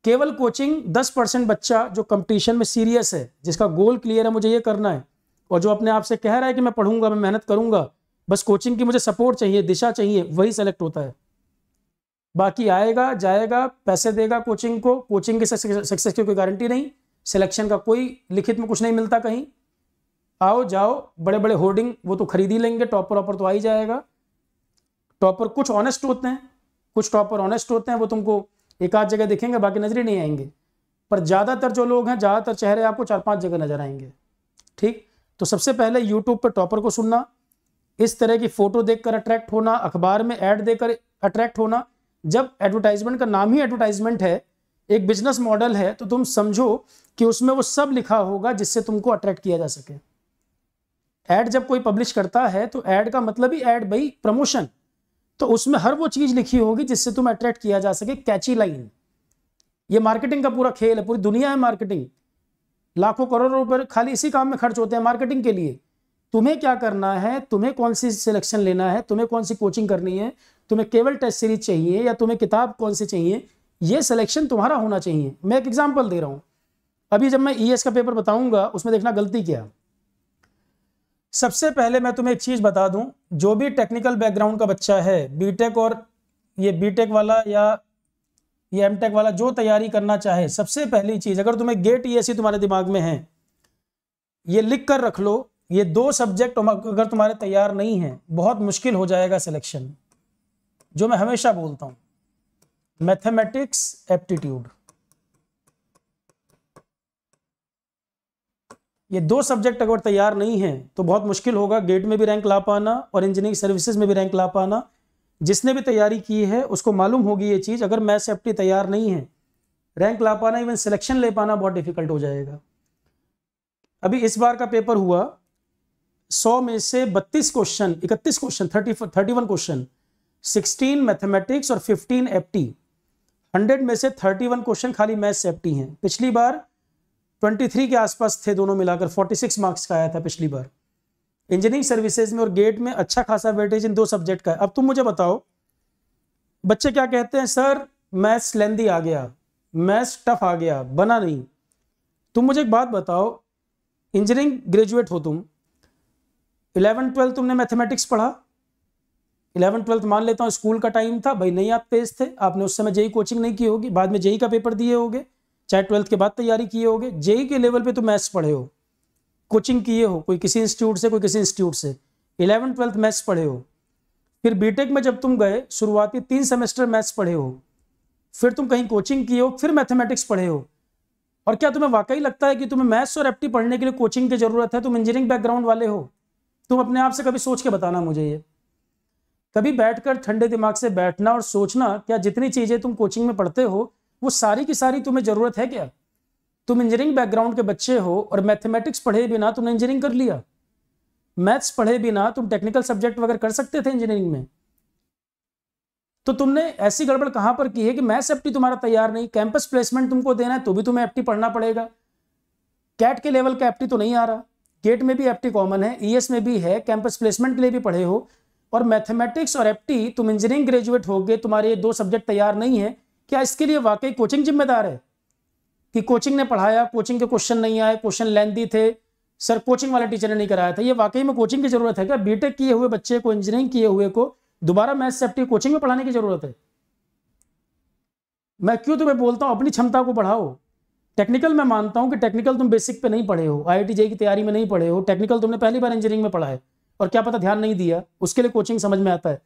केवल कोचिंग 10 परसेंट बच्चा जो कंपटीशन में सीरियस है जिसका गोल क्लियर है मुझे ये करना है और जो अपने आप से कह रहा है कि मैं पढ़ूंगा मैं मेहनत करूंगा बस कोचिंग की मुझे सपोर्ट चाहिए दिशा चाहिए वही सेलेक्ट होता है बाकी आएगा जाएगा पैसे देगा कोचिंग को कोचिंग की सक्सेस की कोई गारंटी नहीं सिलेक्शन का कोई लिखित में कुछ नहीं मिलता कहीं आओ जाओ बड़े बड़े होर्डिंग वो तो खरीद ही लेंगे टॉपर ऑपर तो आ ही जाएगा टॉपर कुछ ऑनेस्ट होते हैं कुछ टॉपर ऑनेस्ट होते हैं वो तुमको एक आध जगह दिखेंगे बाकी नजर ही नहीं आएंगे पर ज़्यादातर जो लोग हैं ज़्यादातर चेहरे आपको चार पांच जगह नजर आएंगे ठीक तो सबसे पहले यूट्यूब पर टॉपर को सुनना इस तरह की फ़ोटो देखकर अट्रैक्ट होना अखबार में एड देकर अट्रैक्ट होना जब एडवर्टाइजमेंट का नाम ही एडवर्टाइजमेंट है एक बिजनेस मॉडल है तो तुम समझो कि उसमें वो सब लिखा होगा जिससे तुमको अट्रैक्ट किया जा सके एड जब कोई पब्लिश करता है तो ऐड का मतलब ही एड भाई प्रमोशन तो उसमें हर वो चीज लिखी होगी जिससे तुम अट्रैक्ट किया जा सके कैची लाइन ये मार्केटिंग का पूरा खेल है पूरी दुनिया है मार्केटिंग लाखों करोड़ों रुपए खाली इसी काम में खर्च होते हैं मार्केटिंग के लिए तुम्हें क्या करना है तुम्हें कौन सी सिलेक्शन लेना है तुम्हें कौन सी कोचिंग करनी है तुम्हें केवल टेस्ट सीरीज चाहिए या तुम्हें किताब कौन सी चाहिए यह सिलेक्शन तुम्हारा होना चाहिए मैं एक एग्जाम्पल दे रहा हूँ अभी जब मैं ई e का पेपर बताऊंगा उसमें देखना गलती क्या सबसे पहले मैं तुम्हें एक चीज़ बता दूं जो भी टेक्निकल बैकग्राउंड का बच्चा है बीटेक और ये बीटेक वाला या ये एमटेक वाला जो तैयारी करना चाहे सबसे पहली चीज़ अगर तुम्हें गेट ई e तुम्हारे दिमाग में है ये लिख कर रख लो ये दो सब्जेक्ट अगर तुम्हारे तैयार नहीं है बहुत मुश्किल हो जाएगा सिलेक्शन जो मैं हमेशा बोलता हूँ मैथमेटिक्स एप्टीट्यूड ये दो सब्जेक्ट अगर तैयार नहीं है तो बहुत मुश्किल होगा गेट में भी रैंक ला पाना और इंजीनियरिंग सर्विसेज में भी रैंक ला पाना जिसने भी तैयारी की है उसको मालूम होगी ये चीज़ अगर मैथ से अपनी तैयार नहीं है रैंक ला पाना इवन सिलेक्शन ले पाना बहुत डिफिकल्ट हो जाएगा अभी इस बार का पेपर हुआ सौ में से बत्तीस क्वेश्चन इकतीस question thirty thirty one question sixteen mathematics और फिफ्टीन एप्टी हंड्रेड में से थर्टी वन क्वेश्चन खाली मैथ से एप्टी हैं पिछली बार 23 के आसपास थे दोनों मिलाकर 46 मार्क्स का आया था पिछली बार इंजीनियरिंग सर्विसेज में और गेट में अच्छा खासा वेटेज इन दो सब्जेक्ट का है अब तुम मुझे बताओ बच्चे क्या कहते हैं सर मैथ्स लेंदी आ गया मैथ्स टफ आ गया बना नहीं तुम मुझे एक बात बताओ इंजीनियरिंग ग्रेजुएट हो तुम इलेवन ट्वेल्थ तुमने मैथमेटिक्स पढ़ा इलेवन ट्वेल्थ मान लेता हूँ स्कूल का टाइम था भाई नहीं आप तेज थे आपने उस समय जेई कोचिंग e नहीं की होगी बाद में जेई e का पेपर दिए होगे चाहे ट्वेल्थ के बाद तैयारी किए होगे जेई के लेवल पे तो मैथ्स पढ़े हो कोचिंग किए हो कोई किसी इंस्टीट्यूट से कोई किसी इंस्टीट्यूट से इलेवन ट्वेल्थ मैथ्स पढ़े हो फिर बीटेक में जब तुम गए शुरुआती तीन सेमेस्टर मैथ्स पढ़े हो फिर तुम कहीं कोचिंग किए हो फिर मैथमेटिक्स पढ़े हो और क्या तुम्हें वाकई लगता है कि तुम्हें मैथ्स और एफ पढ़ने के लिए कोचिंग की ज़रूरत है तुम इंजीनियरिंग बैकग्राउंड वाले हो तुम अपने आप से कभी सोच के बताना मुझे ये कभी बैठकर ठंडे दिमाग से बैठना और सोचना क्या जितनी चीज़ें तुम कोचिंग में पढ़ते हो वो सारी की सारी तुम्हें ज़रूरत है क्या तुम इंजीनियरिंग बैकग्राउंड के बच्चे हो और मैथमेटिक्स पढ़े बिना तुमने इंजीनियरिंग कर लिया मैथ्स पढ़े बिना तुम टेक्निकल सब्जेक्ट वगैरह कर सकते थे इंजीनियरिंग में तो तुमने ऐसी गड़बड़ कहां पर की है कि मैथ्स एप्टी तुम्हारा तैयार नहीं कैंपस प्लेसमेंट तुमको देना है तो भी तुम्हें एप्टी पढ़ना पड़ेगा कैट के लेवल का एप्टी तो नहीं आ रहा गेट में भी एप्टी कॉमन है ई e में भी है कैंपस प्लेसमेंट के लिए भी पढ़े हो और मैथमेटिक्स और एप्टी तुम इंजीनियरिंग ग्रेजुएट हो गए तुम्हारे ये दो सब्जेक्ट तैयार नहीं है क्या इसके लिए वाकई कोचिंग जिम्मेदार है कि कोचिंग ने पढ़ाया कोचिंग के क्वेश्चन नहीं आए क्वेश्चन लेंदी थे सर कोचिंग वाले टीचर ने नहीं कराया था ये वाकई में कोचिंग की जरूरत है क्या बीटेक किए हुए बच्चे को इंजीनियरिंग किए हुए को दोबारा मैथ सेफ्टी कोचिंग में पढ़ाने की जरूरत है मैं क्यों तुम्हें बोलता हूं अपनी क्षमता को बढ़ाओ टेक्निकल मैं मानता हूं कि टेक्निकल तुम बेसिक पे नहीं पढ़े हो आई आई की तैयारी में नहीं पढ़े हो टेक्निकल तुमने पहली बार इंजीनियरिंग में पढ़ा है और क्या पता ध्यान नहीं दिया उसके लिए कोचिंग समझ में आता है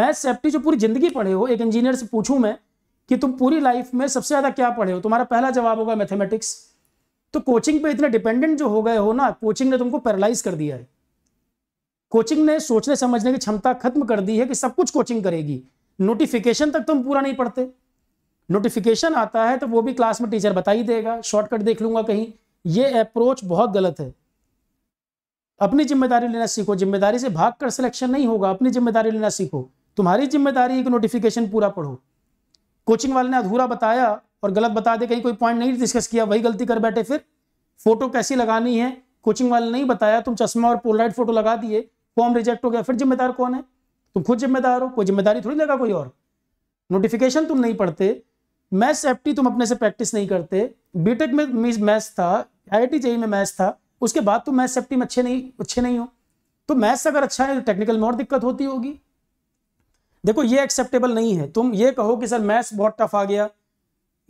मैथ सेफ्टी जो पूरी जिंदगी पढ़े हो एक इंजीनियर से पूछूं मैं कि तुम पूरी लाइफ में सबसे ज़्यादा क्या पढ़े हो तुम्हारा पहला जवाब होगा मैथमेटिक्स तो कोचिंग पे इतने डिपेंडेंट जो हो गए हो ना कोचिंग ने तुमको पैरालाइज कर दिया है कोचिंग ने सोचने समझने की क्षमता खत्म कर दी है कि सब कुछ कोचिंग करेगी नोटिफिकेशन तक तुम पूरा नहीं पढ़ते नोटिफिकेशन आता है तो वो भी क्लास में टीचर बता ही देगा शॉर्टकट देख लूंगा कहीं ये अप्रोच बहुत गलत है अपनी जिम्मेदारी लेना सीखो जिम्मेदारी से भाग कर सिलेक्शन नहीं होगा अपनी जिम्मेदारी लेना सीखो तुम्हारी जिम्मेदारी है कि नोटिफिकेशन पूरा पढ़ो कोचिंग वाले ने अधूरा बताया और गलत बता दे कहीं कोई पॉइंट नहीं डिस्कस किया वही गलती कर बैठे फिर फोटो कैसी लगानी है कोचिंग वाले नहीं बताया तुम चश्मा और पोलराइट फोटो लगा दिए फॉर्म रिजेक्ट हो गया फिर जिम्मेदार कौन है तुम खुद जिम्मेदार हो कोई जिम्मेदारी थोड़ी लगा कोई और नोटिफिकेशन तुम नहीं पढ़ते मैथ सेफ्टी तुम अपने से प्रैक्टिस नहीं करते बीटेक में मैथ्स था आई जेई में मैथ्स था उसके बाद तुम मैथ्स सेफ्टी में अच्छे नहीं अच्छे नहीं हो तो मैथ्स अगर अच्छा है तो टेक्निकल में और दिक्कत होती होगी देखो ये एक्सेप्टेबल नहीं है तुम ये कहो कि सर मैथ्स बहुत टफ आ गया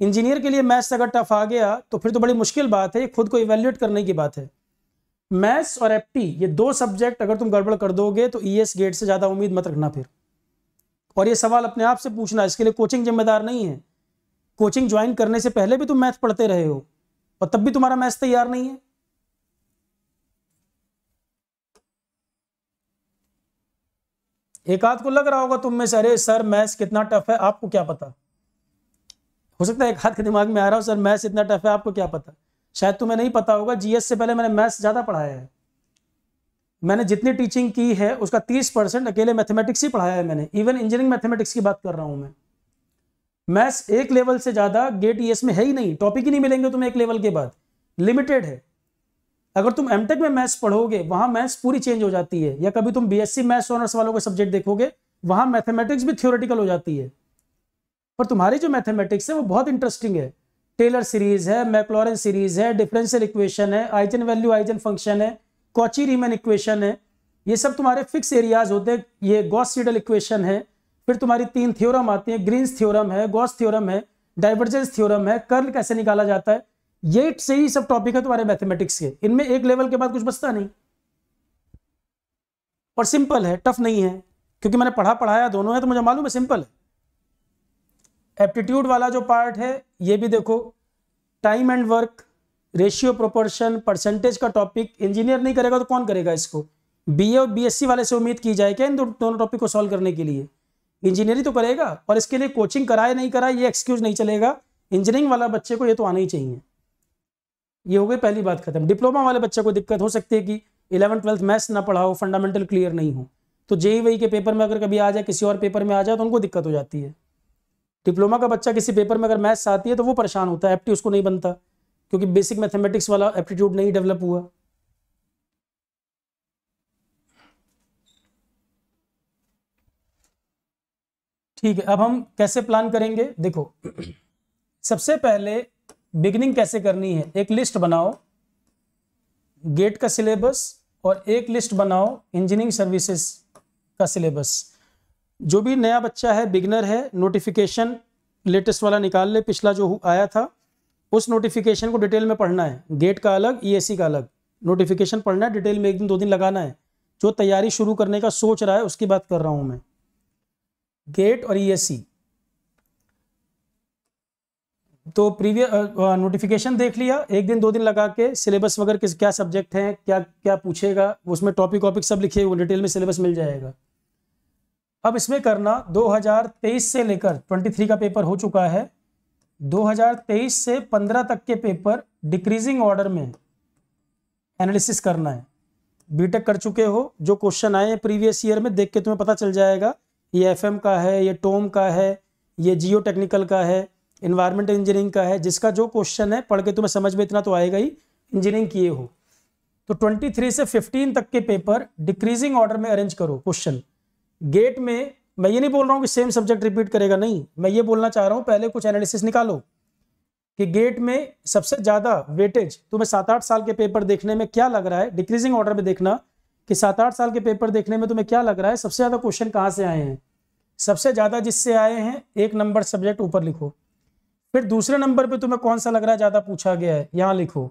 इंजीनियर के लिए मैथ्स अगर टफ आ गया तो फिर तो बड़ी मुश्किल बात है खुद को इवेल्युएट करने की बात है मैथ्स और एप्टी ये दो सब्जेक्ट अगर तुम गड़बड़ कर दोगे तो ई e गेट से ज़्यादा उम्मीद मत रखना फिर और ये सवाल अपने आप से पूछना इसके लिए कोचिंग जिम्मेदार नहीं है कोचिंग ज्वाइन करने से पहले भी तुम मैथ पढ़ते रहे हो और तब भी तुम्हारा मैथ्स तैयार नहीं है एक हाथ को लग रहा होगा तुम में से अरे सर मैथ्स कितना टफ है आपको क्या पता हो सकता है एक हाथ के दिमाग में आ रहा हो सर मैथ्स इतना टफ है आपको क्या पता शायद तुम्हें नहीं पता होगा जीएस से पहले मैंने मैथ्स ज़्यादा पढ़ाया है मैंने जितनी टीचिंग की है उसका तीस परसेंट अकेले मैथमेटिक्स ही पढ़ाया है मैंने इवन इंजीनियरिंग मैथमेटिक्स की बात कर रहा हूँ मैं मैथ्स एक लेवल से ज़्यादा गेट ई e में है ही नहीं टॉपिक ही नहीं मिलेंगे तुम्हें एक लेवल के बाद लिमिटेड है अगर तुम एमटेक में मैथ्स पढ़ोगे वहां मैथ्स पूरी चेंज हो जाती है या कभी तुम बीएससी मैथ्स ऑनर्स वालों का सब्जेक्ट देखोगे वहां मैथमेटिक्स भी थ्योरेटिकल हो जाती है पर तुम्हारी जो मैथमेटिक्स है वो बहुत इंटरेस्टिंग है टेलर सीरीज है मैकलोरन सीरीज है डिफरेंशियल इक्वेशन है आइजन वैल्यू आइजन फंक्शन है कॉची रीमन इक्वेशन है ये सब तुम्हारे फिक्स एरियाज होते हैं ये गॉस सीडल इक्वेशन है फिर तुम्हारी तीन थ्योरम आती है ग्रीन्स थ्योरम है गॉस थ्योरम है डाइवर्जेंस थ्योरम है कर्ल कैसे निकाला जाता है ये से ही सब टॉपिक है तुम्हारे मैथमेटिक्स के इनमें एक लेवल के बाद कुछ बचता नहीं और सिंपल है टफ नहीं है क्योंकि मैंने पढ़ा पढ़ाया दोनों है तो मुझे मालूम है सिंपल है एप्टीट्यूड वाला जो पार्ट है ये भी देखो time and work ratio proportion percentage का टॉपिक इंजीनियर नहीं करेगा तो कौन करेगा इसको बीए और बीएससी वाले से उम्मीद की जाए क्या इन दोनों टॉपिक को सॉल्व करने के लिए इंजीनियरिंग तो करेगा और इसके लिए कोचिंग कराए नहीं कराए ये एक्सक्यूज नहीं चलेगा इंजीनियरिंग वाला बच्चे को ये तो आना ही चाहिए ये हो गई पहली बात खत्म डिप्लोमा वाले बच्चे को दिक्कत हो सकती है कि इलेवन ट्वेल्थ मैथ्स ना पढ़ाओ फंडामेंटल क्लियर नहीं हो तो जे वही e के पेपर में अगर कभी आ जाए किसी और पेपर में आ जाए तो उनको दिक्कत हो जाती है डिप्लोमा का बच्चा किसी पेपर में अगर मैथ्स आती है तो वो परेशान होता है एप्टी उसको नहीं बनता क्योंकि बेसिक मैथमेटिक्स वाला एप्टीट्यूड नहीं डेवलप हुआ ठीक है अब हम कैसे प्लान करेंगे देखो सबसे पहले बिगनिंग कैसे करनी है एक लिस्ट बनाओ गेट का सिलेबस और एक लिस्ट बनाओ इंजीनियरिंग सर्विसेज का सिलेबस जो भी नया बच्चा है बिगनर है नोटिफिकेशन लेटेस्ट वाला निकाल ले पिछला जो आया था उस नोटिफिकेशन को डिटेल में पढ़ना है गेट का अलग ईएससी e का अलग नोटिफिकेशन पढ़ना है डिटेल में एक दिन दो दिन लगाना है जो तैयारी शुरू करने का सोच रहा है उसकी बात कर रहा हूँ मैं गेट और ई e तो प्रीवियस नोटिफिकेशन देख लिया एक दिन दो दिन लगा के सिलेबस वगैरह किस क्या सब्जेक्ट हैं क्या क्या पूछेगा उसमें टॉपिक वॉपिक सब लिखे हुए डिटेल में सिलेबस मिल जाएगा अब इसमें करना 2023 से लेकर 23 का पेपर हो चुका है 2023 से 15 तक के पेपर डिक्रीजिंग ऑर्डर में एनालिसिस करना है बीटेक कर चुके हो जो क्वेश्चन आए हैं प्रीवियस ईयर में देख के तुम्हें पता चल जाएगा ये एफएम का है ये टोम का है ये जियो टेक्निकल का है इन्वायरमेंट इंजीनियरिंग का है जिसका जो क्वेश्चन है पढ़ के तुम्हें समझ में इतना तो आएगा ही इंजीनियरिंग किए हो तो 23 से 15 तक के पेपर डिक्रीजिंग ऑर्डर में अरेंज करो क्वेश्चन गेट में मैं ये नहीं बोल रहा हूँ कि सेम सब्जेक्ट रिपीट करेगा नहीं मैं ये बोलना चाह रहा हूँ पहले कुछ एनालिसिस निकालो कि गेट में सबसे ज़्यादा वेटेज तुम्हें सात आठ साल के पेपर देखने में क्या लग रहा है डिक्रीजिंग ऑर्डर में देखना कि सात आठ साल के पेपर देखने में तुम्हें क्या लग रहा है सबसे ज़्यादा क्वेश्चन कहाँ से आए हैं सबसे ज़्यादा जिससे आए हैं एक नंबर सब्जेक्ट ऊपर लिखो फिर दूसरे नंबर पे तुम्हें कौन सा लग रहा है ज़्यादा पूछा गया है यहाँ लिखो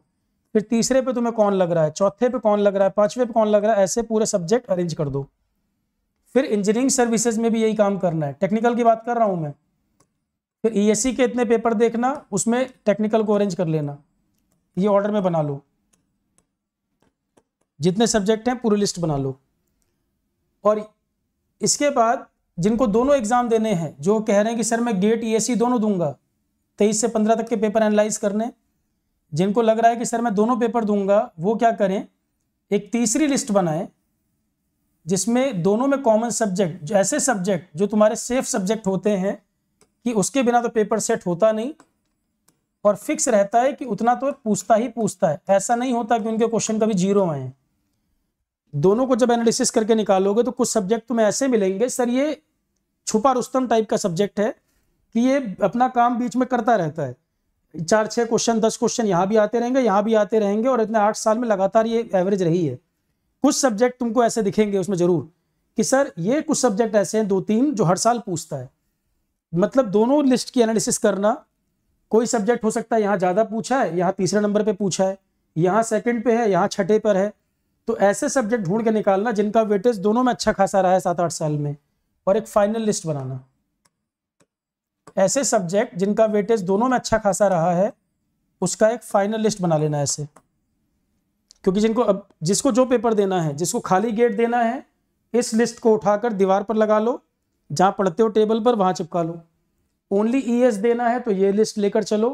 फिर तीसरे पे तुम्हें कौन लग रहा है चौथे पे कौन लग रहा है पांचवे पे कौन लग रहा है ऐसे पूरे सब्जेक्ट अरेंज कर दो फिर इंजीनियरिंग सर्विसेज में भी यही काम करना है टेक्निकल की बात कर रहा हूं मैं फिर ई e के इतने पेपर देखना उसमें टेक्निकल को अरेंज कर लेना ये ऑर्डर में बना लो जितने सब्जेक्ट हैं पूरी लिस्ट बना लो और इसके बाद जिनको दोनों एग्ज़ाम देने हैं जो कह रहे हैं कि सर मैं गेट ई e दोनों दूंगा तेईस से पंद्रह तक के पेपर एनालाइज करने जिनको लग रहा है कि सर मैं दोनों पेपर दूंगा वो क्या करें एक तीसरी लिस्ट बनाएं जिसमें दोनों में कॉमन सब्जेक्ट ऐसे सब्जेक्ट जो तुम्हारे सेफ सब्जेक्ट होते हैं कि उसके बिना तो पेपर सेट होता नहीं और फिक्स रहता है कि उतना तो पूछता ही पूछता है ऐसा नहीं होता कि उनके क्वेश्चन कभी जीरो आए दोनों को जब एनालिसिस करके निकालोगे तो कुछ सब्जेक्ट तुम्हें ऐसे मिलेंगे सर ये छुपा रुस्तम टाइप का सब्जेक्ट है कि ये अपना काम बीच में करता रहता है चार छः क्वेश्चन दस क्वेश्चन यहाँ भी आते रहेंगे यहाँ भी आते रहेंगे और इतने आठ साल में लगातार ये एवरेज रही है कुछ सब्जेक्ट तुमको ऐसे दिखेंगे उसमें ज़रूर कि सर ये कुछ सब्जेक्ट ऐसे हैं दो तीन जो हर साल पूछता है मतलब दोनों लिस्ट की एनालिसिस करना कोई सब्जेक्ट हो सकता है यहाँ ज़्यादा पूछा है यहाँ तीसरे नंबर पर पूछा है यहाँ सेकेंड पे है यहाँ छठे पर है तो ऐसे सब्जेक्ट ढूंढ के निकालना जिनका वेटेज दोनों में अच्छा खासा रहा है सात आठ साल में और एक फाइनल लिस्ट बनाना ऐसे सब्जेक्ट जिनका वेटेज दोनों में अच्छा खासा रहा है उसका एक फाइनल लिस्ट बना लेना ऐसे क्योंकि जिनको अब जिसको जो पेपर देना है जिसको खाली गेट देना है इस लिस्ट को उठाकर दीवार पर लगा लो जहां पढ़ते हो टेबल पर वहां चिपका लो ओनली ई देना है तो ये लिस्ट लेकर चलो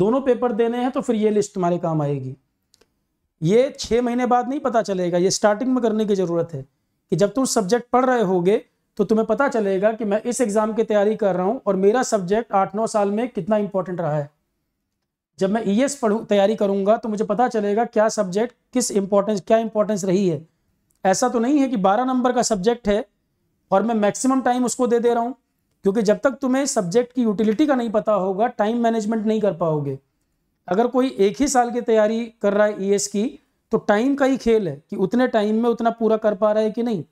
दोनों पेपर देने हैं तो फिर ये लिस्ट तुम्हारे काम आएगी ये छह महीने बाद नहीं पता चलेगा ये स्टार्टिंग में करने की ज़रूरत है कि जब तुम सब्जेक्ट पढ़ रहे होगे तो तुम्हें पता चलेगा कि मैं इस एग्ज़ाम की तैयारी कर रहा हूँ और मेरा सब्जेक्ट आठ नौ साल में कितना इंपॉर्टेंट रहा है जब मैं ई e एस पढ़ू तैयारी करूँगा तो मुझे पता चलेगा क्या सब्जेक्ट किस इम्पोर्टेंस क्या इम्पोर्टेंस रही है ऐसा तो नहीं है कि बारह नंबर का सब्जेक्ट है और मैं मैक्सिमम टाइम उसको दे दे रहा हूँ क्योंकि जब तक तुम्हें सब्जेक्ट की यूटिलिटी का नहीं पता होगा टाइम मैनेजमेंट नहीं कर पाओगे अगर कोई एक ही साल की तैयारी कर रहा है ई e की तो टाइम का ही खेल है कि उतने टाइम में उतना पूरा कर पा रहा है कि नहीं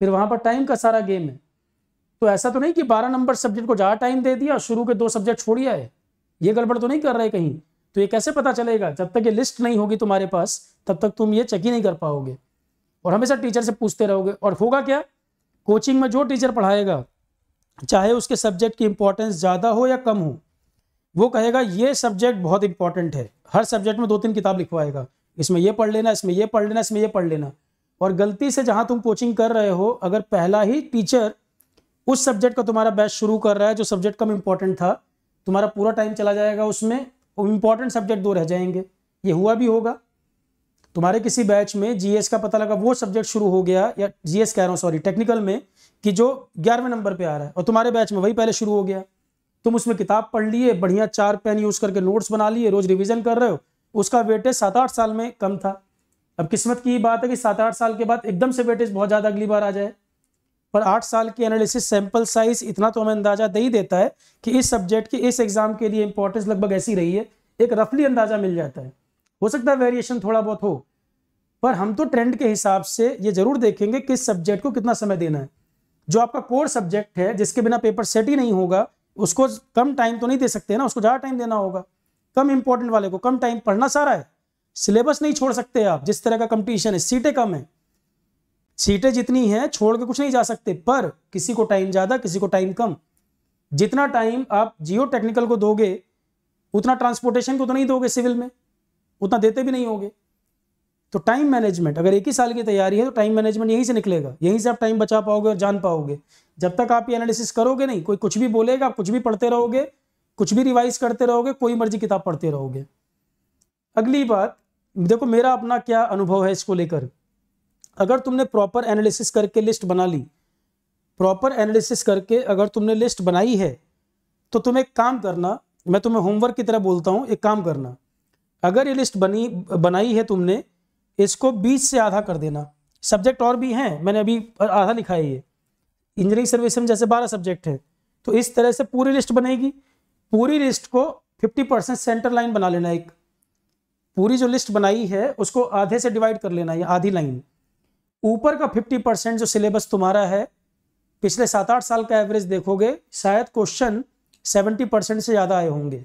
फिर वहाँ पर टाइम का सारा गेम है तो ऐसा तो नहीं कि बारह नंबर सब्जेक्ट को ज़्यादा टाइम दे दिया शुरू के दो सब्जेक्ट छोड़ दिया है ये गड़बड़ तो नहीं कर रहे कहीं तो ये कैसे पता चलेगा जब तक ये लिस्ट नहीं होगी तुम्हारे पास तब तक तुम ये चेक ही नहीं कर पाओगे और हमेशा टीचर से पूछते रहोगे और होगा क्या कोचिंग में जो टीचर पढ़ाएगा चाहे उसके सब्जेक्ट की इम्पोर्टेंस ज़्यादा हो या कम हो वो कहेगा ये सब्जेक्ट बहुत इंपॉर्टेंट है हर सब्जेक्ट में दो तीन किताब लिखवाएगा इसमें ये पढ़ लेना इसमें ये पढ़ लेना इसमें ये पढ़ लेना और गलती से जहाँ तुम कोचिंग कर रहे हो अगर पहला ही टीचर उस सब्जेक्ट का तुम्हारा बैच शुरू कर रहा है जो सब्जेक्ट कम इम्पोर्टेंट था तुम्हारा पूरा टाइम चला जाएगा उसमें इम्पोर्टेंट सब्जेक्ट दो रह जाएंगे ये हुआ भी होगा तुम्हारे किसी बैच में जीएस का पता लगा वो सब्जेक्ट शुरू हो गया या जीएस कह रहा हूँ सॉरी टेक्निकल में कि जो ग्यारहवें नंबर पे आ रहा है और तुम्हारे बैच में वही पहले शुरू हो गया तुम उसमें किताब पढ़ लिए बढ़िया चार पेन यूज़ करके नोट्स बना लिए रोज रिविज़न कर रहे हो उसका वेटेज सात आठ साल में कम था अब किस्मत की बात है कि सात आठ साल के बाद एकदम से वेटेज बहुत ज़्यादा अगली बार आ जाए पर आठ साल की एनालिसिस सैंपल साइज इतना तो हमें अंदाज़ा दे ही देता है कि इस सब्जेक्ट के इस एग्ज़ाम के लिए इंपॉर्टेंस लगभग ऐसी रही है एक रफली अंदाज़ा मिल जाता है हो सकता है वेरिएशन थोड़ा बहुत हो पर हम तो ट्रेंड के हिसाब से ये ज़रूर देखेंगे किस सब्जेक्ट को कितना समय देना है जो आपका कोर सब्जेक्ट है जिसके बिना पेपर सेट ही नहीं होगा उसको कम टाइम तो नहीं दे सकते ना उसको ज़्यादा टाइम देना होगा कम इंपॉर्टेंट वाले को कम टाइम पढ़ना सारा है सिलेबस नहीं छोड़ सकते आप जिस तरह का कंपटीशन है सीटें कम है सीटें जितनी हैं छोड़ के कुछ नहीं जा सकते पर किसी को टाइम ज़्यादा किसी को टाइम कम जितना टाइम आप जियो टेक्निकल को दोगे उतना ट्रांसपोर्टेशन को तो नहीं दोगे सिविल में उतना देते भी नहीं होगे तो टाइम मैनेजमेंट अगर एक ही साल की तैयारी है तो टाइम मैनेजमेंट यहीं से निकलेगा यहीं से आप टाइम बचा पाओगे और जान पाओगे जब तक आप ये एनालिसिस करोगे नहीं कोई कुछ भी बोलेगा आप कुछ भी पढ़ते रहोगे कुछ भी रिवाइज करते रहोगे कोई मर्जी किताब पढ़ते रहोगे अगली बात देखो मेरा अपना क्या अनुभव है इसको लेकर अगर तुमने प्रॉपर एनालिसिस करके लिस्ट बना ली प्रॉपर एनालिसिस करके अगर तुमने लिस्ट बनाई है तो तुम एक काम करना मैं तुम्हें होमवर्क की तरह बोलता हूँ एक काम करना अगर ये लिस्ट बनी बनाई है तुमने इसको बीच से आधा कर देना सब्जेक्ट और भी हैं मैंने अभी आधा लिखा है ये इंजीनियरिंग सर्विस में जैसे बारह सब्जेक्ट हैं तो इस तरह से पूरी लिस्ट बनेगी पूरी लिस्ट को फिफ्टी परसेंट सेंटर लाइन बना लेना एक पूरी जो लिस्ट बनाई है उसको आधे से डिवाइड कर लेना है आधी लाइन ऊपर का फिफ्टी परसेंट जो सिलेबस तुम्हारा है पिछले सात आठ साल का एवरेज देखोगे शायद क्वेश्चन सेवेंटी परसेंट से ज़्यादा आए होंगे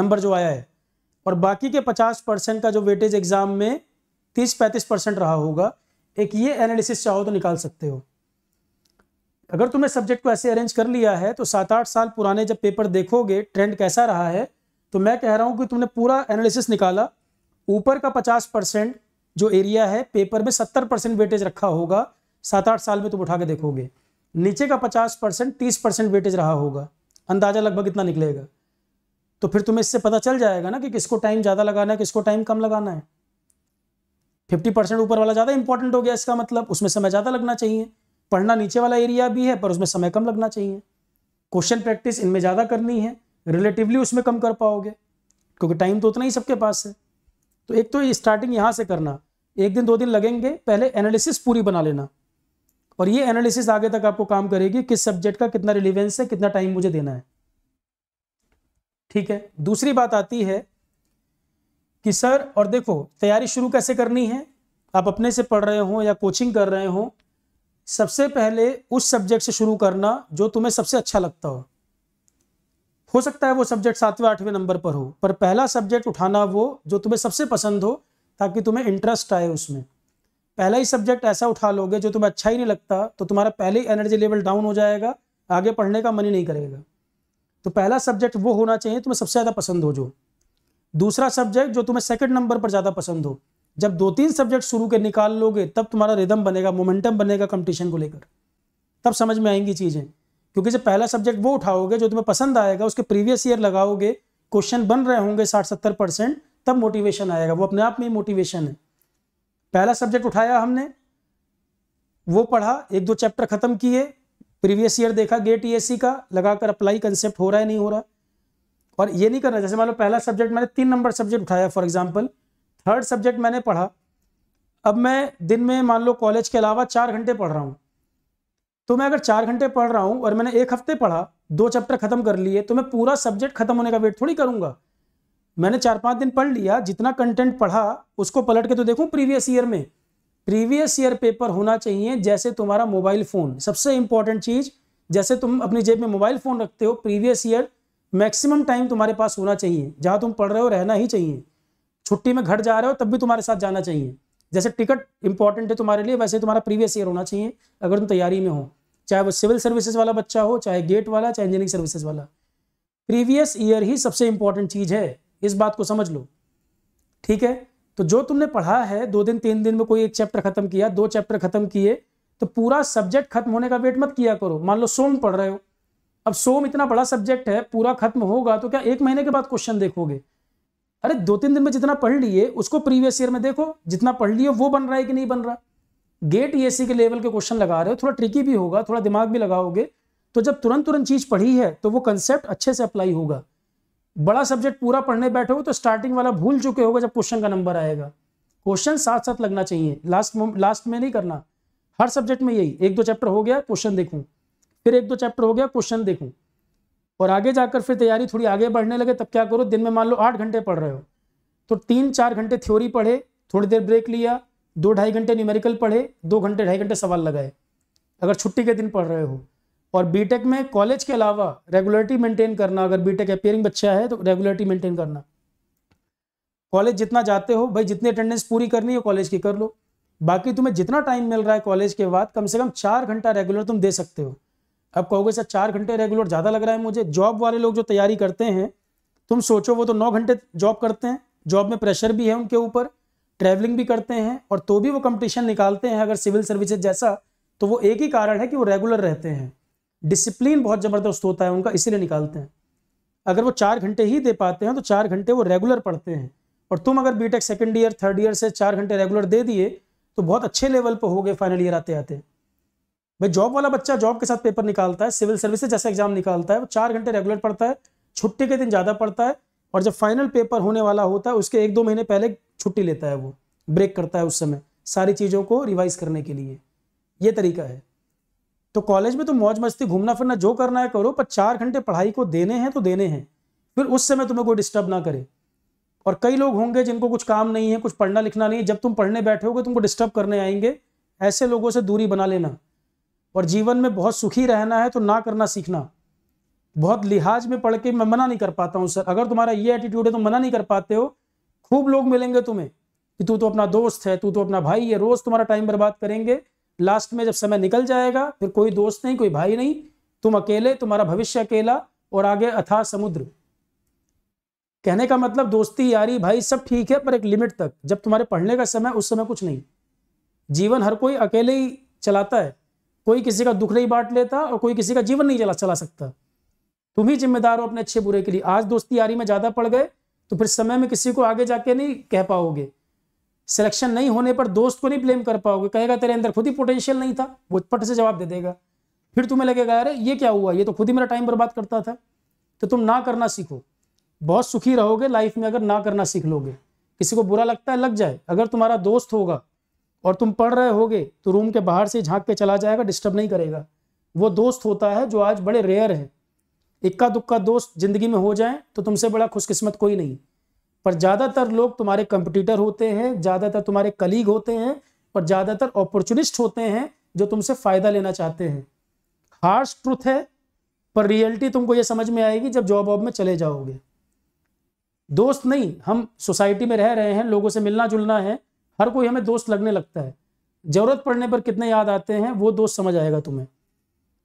नंबर जो आया है और बाकी के पचास परसेंट का जो वेटेज एग्ज़ाम में तीस पैंतीस परसेंट रहा होगा एक ये एनालिसिस चाहो तो निकाल सकते हो अगर तुमने सब्जेक्ट को ऐसे अरेंज कर लिया है तो सात आठ साल पुराने जब पेपर देखोगे ट्रेंड कैसा रहा है तो मैं कह रहा हूं कि तुमने पूरा एनालिसिस निकाला ऊपर का पचास परसेंट जो एरिया है पेपर में सत्तर परसेंट वेटेज रखा होगा सात आठ साल में तुम उठा के देखोगे नीचे का पचास परसेंट तीस परसेंट वेटेज रहा होगा अंदाज़ा लगभग इतना निकलेगा तो फिर तुम्हें इससे पता चल जाएगा ना कि किसको टाइम ज़्यादा लगाना है किसको टाइम कम लगाना है फिफ्टी परसेंट ऊपर वाला ज़्यादा इंपॉर्टेंट हो गया इसका मतलब उसमें समय ज़्यादा लगना चाहिए पढ़ना नीचे वाला एरिया भी है पर उसमें समय कम लगना चाहिए क्वेश्चन प्रैक्टिस इनमें ज़्यादा करनी है रिलेटिवली उसमें कम कर पाओगे क्योंकि टाइम तो उतना ही सबके पास है तो एक तो स्टार्टिंग यहाँ से करना एक दिन दो दिन लगेंगे पहले एनालिसिस पूरी बना लेना और ये एनालिसिस आगे तक आपको काम करेगी किस सब्जेक्ट का कितना रिलीवेंस है कितना टाइम मुझे देना है ठीक है दूसरी बात आती है कि सर और देखो तैयारी शुरू कैसे करनी है आप अपने से पढ़ रहे हो या कोचिंग कर रहे हो सबसे पहले उस सब्जेक्ट से शुरू करना जो तुम्हें सबसे अच्छा लगता हो हो सकता है वो सब्जेक्ट सातवें आठवें नंबर पर हो पर पहला सब्जेक्ट उठाना वो जो तुम्हें सबसे पसंद हो ताकि तुम्हें इंटरेस्ट आए उसमें पहला ही सब्जेक्ट ऐसा उठा लोगे जो तुम्हें अच्छा ही नहीं लगता तो तुम्हारा पहले ही एनर्जी लेवल डाउन हो जाएगा आगे पढ़ने का मन ही नहीं करेगा तो पहला सब्जेक्ट वो होना चाहिए तुम्हें सबसे ज़्यादा पसंद हो जो दूसरा सब्जेक्ट जो तुम्हें सेकेंड नंबर पर ज़्यादा पसंद हो जब दो तीन सब्जेक्ट शुरू के निकाल लोगे तब तुम्हारा रिदम बनेगा मोमेंटम बनेगा कंपटीशन को लेकर तब समझ में आएंगी चीज़ें क्योंकि जब पहला सब्जेक्ट वो उठाओगे जो तुम्हें पसंद आएगा उसके प्रीवियस ईयर लगाओगे क्वेश्चन बन रहे होंगे साठ सत्तर परसेंट तब मोटिवेशन आएगा वो अपने आप में ही मोटिवेशन है पहला सब्जेक्ट उठाया हमने वो पढ़ा एक दो चैप्टर खत्म किए प्रीवियस ईयर देखा गेट ई का लगाकर अप्लाई कंसेप्ट हो रहा है नहीं हो रहा और ये नहीं करना जैसे मान लो पहला सब्जेक्ट मैंने तीन नंबर सब्जेक्ट उठाया फॉर एग्जाम्पल थर्ड सब्जेक्ट मैंने पढ़ा अब मैं दिन में मान लो कॉलेज के अलावा चार घंटे पढ़ रहा हूँ तो मैं अगर चार घंटे पढ़ रहा हूँ और मैंने एक हफ्ते पढ़ा दो चैप्टर खत्म कर लिए तो मैं पूरा सब्जेक्ट खत्म होने का वेट थोड़ी करूंगा मैंने चार पाँच दिन पढ़ लिया जितना कंटेंट पढ़ा उसको पलट के तो देखूँ प्रीवियस ईयर में प्रीवियस ईयर पेपर होना चाहिए जैसे तुम्हारा मोबाइल फ़ोन सबसे इंपॉर्टेंट चीज़ जैसे तुम अपनी जेब में मोबाइल फ़ोन रखते हो प्रीवियस ईयर मैक्सिमम टाइम तुम्हारे पास होना चाहिए जहाँ तुम पढ़ रहे हो रहना ही चाहिए छुट्टी में घर जा रहे हो तब भी तुम्हारे साथ जाना चाहिए जैसे टिकट इंपॉर्टेंट है तुम्हारे लिए वैसे तुम्हारा प्रीवियस ईयर होना चाहिए अगर तुम तैयारी में हो चाहे वो सिविल सर्विसेज वाला बच्चा हो चाहे गेट वाला चाहे इंजीनियरिंग सर्विसेज वाला प्रीवियस ईयर ही सबसे इंपॉर्टेंट चीज़ है इस बात को समझ लो ठीक है तो जो तुमने पढ़ा है दो दिन तीन दिन में कोई एक चैप्टर खत्म किया दो चैप्टर खत्म किए तो पूरा सब्जेक्ट खत्म होने का वेट मत किया करो मान लो सोम पढ़ रहे हो अब सोम इतना बड़ा सब्जेक्ट है पूरा खत्म होगा तो क्या एक महीने के बाद क्वेश्चन देखोगे अरे दो तीन दिन में जितना पढ़ लिए उसको प्रीवियस ईयर में देखो जितना पढ़ लिए वो बन रहा है कि नहीं बन रहा गेट ए e के लेवल के क्वेश्चन लगा रहे हो थोड़ा ट्रिकी भी होगा थोड़ा दिमाग भी लगाओगे तो जब तुरंत तुरंत चीज पढ़ी है तो वो कंसेप्ट अच्छे से अप्लाई होगा बड़ा सब्जेक्ट पूरा पढ़ने बैठे हो तो स्टार्टिंग वाला भूल चुके होगा जब क्वेश्चन का नंबर आएगा क्वेश्चन साथ साथ लगना चाहिए लास्ट लास्ट में नहीं करना हर सब्जेक्ट में यही एक दो चैप्टर हो गया क्वेश्चन देखूं फिर एक दो चैप्टर हो गया क्वेश्चन देखूं और आगे जाकर फिर तैयारी थोड़ी आगे बढ़ने लगे तब क्या करो दिन में मान लो आठ घंटे पढ़ रहे हो तो तीन चार घंटे थ्योरी पढ़े थोड़ी देर ब्रेक लिया दो ढाई घंटे न्यूमेरिकल पढ़े दो घंटे ढाई घंटे सवाल लगाए अगर छुट्टी के दिन पढ़ रहे हो और बीटेक में कॉलेज के अलावा रेगुलरिटी मेंटेन करना अगर बीटेक अपेयरिंग बच्चा है तो रेगुलरिटी मेंटेन करना कॉलेज जितना जाते हो भाई जितनी अटेंडेंस पूरी करनी हो कॉलेज की कर लो बाकी तुम्हें जितना टाइम मिल रहा है कॉलेज के बाद कम से कम चार घंटा रेगुलर तुम दे सकते हो अब कहोगे सर चार घंटे रेगुलर ज़्यादा लग रहा है मुझे जॉब वाले लोग जो तैयारी करते हैं तुम सोचो वो तो नौ घंटे जॉब करते हैं जॉब में प्रेशर भी है उनके ऊपर ट्रैवलिंग भी करते हैं और तो भी वो कंपटीशन निकालते हैं अगर सिविल सर्विसेज जैसा तो वो एक ही कारण है कि वो रेगुलर रहते हैं डिसिप्लिन बहुत ज़बरदस्त होता है उनका इसीलिए निकालते हैं अगर वो चार घंटे ही दे पाते हैं तो चार घंटे वो रेगुलर पढ़ते हैं और तुम अगर B second year third year से चार घंटे रेगुलर दे दिए तो बहुत अच्छे लेवल पर हो गए फाइनल ईयर आते आते भाई जॉब वाला बच्चा जॉब के साथ पेपर निकालता है सिविल सर्विसेज जैसा एग्जाम निकालता है वो चार घंटे रेगुलर पढ़ता है छुट्टी के दिन ज़्यादा पढ़ता है और जब फाइनल पेपर होने वाला होता है उसके एक दो महीने पहले छुट्टी लेता है वो ब्रेक करता है उस समय सारी चीज़ों को रिवाइज करने के लिए ये तरीका है तो कॉलेज में तो मौज मस्ती घूमना फिरना जो करना है करो पर चार घंटे पढ़ाई को देने हैं तो देने हैं फिर उस समय तुम्हें कोई डिस्टर्ब ना करे और कई लोग होंगे जिनको कुछ काम नहीं है कुछ पढ़ना लिखना नहीं है जब तुम पढ़ने बैठे हो तुमको डिस्टर्ब करने आएंगे ऐसे लोगों से दूरी बना लेना और जीवन में बहुत सुखी रहना है तो ना करना सीखना बहुत लिहाज में पढ़ के मैं मना नहीं कर पाता हूँ सर अगर तुम्हारा ये एटीट्यूड है तो मना नहीं कर पाते हो खूब लोग मिलेंगे तुम्हें कि तू तो अपना दोस्त है तू तो अपना भाई है रोज़ तुम्हारा टाइम बर्बाद करेंगे लास्ट में जब समय निकल जाएगा फिर कोई दोस्त नहीं कोई भाई नहीं तुम अकेले तुम्हारा भविष्य अकेला और आगे अथा समुद्र कहने का मतलब दोस्ती यारी भाई सब ठीक है पर एक लिमिट तक जब तुम्हारे पढ़ने का समय उस समय कुछ नहीं जीवन हर कोई अकेले ही चलाता है कोई किसी का दुख नहीं बांट लेता और कोई किसी का जीवन नहीं चला चला सकता तुम ही जिम्मेदार हो अपने अच्छे बुरे के लिए आज दोस्ती यारी में ज़्यादा पड़ गए तो फिर समय में किसी को आगे जाके नहीं कह पाओगे सिलेक्शन नहीं होने पर दोस्त को नहीं ब्लेम कर पाओगे कहेगा तेरे अंदर खुद ही पोटेंशियल नहीं था वो पट से जवाब दे देगा फिर तुम्हें लगेगा अरे ये क्या हुआ ये तो खुद ही मेरा टाइम बर्बाद करता था तो तुम ना करना सीखो बहुत सुखी रहोगे लाइफ में अगर ना करना सीख लोगे किसी को बुरा लगता है लग जाए अगर तुम्हारा दोस्त होगा और तुम पढ़ रहे होगे तो रूम के बाहर से झांक के चला जाएगा डिस्टर्ब नहीं करेगा वो दोस्त होता है जो आज बड़े रेयर हैं इक्का दुक्का दोस्त ज़िंदगी में हो जाए तो तुमसे बड़ा खुशकिस्मत कोई नहीं पर ज़्यादातर लोग तुम्हारे कंपटीटर होते हैं ज़्यादातर तुम्हारे कलीग होते हैं और ज़्यादातर अपॉर्चुनिस्ट होते हैं जो तुमसे फ़ायदा लेना चाहते हैं हार्श ट्रुथ है पर रियलिटी तुमको ये समझ में आएगी जब जॉब वॉब में चले जाओगे दोस्त नहीं हम सोसाइटी में रह रहे हैं लोगों से मिलना जुलना है हर कोई हमें दोस्त लगने लगता है जरूरत पड़ने पर कितने याद आते हैं वो दोस्त समझ आएगा तुम्हें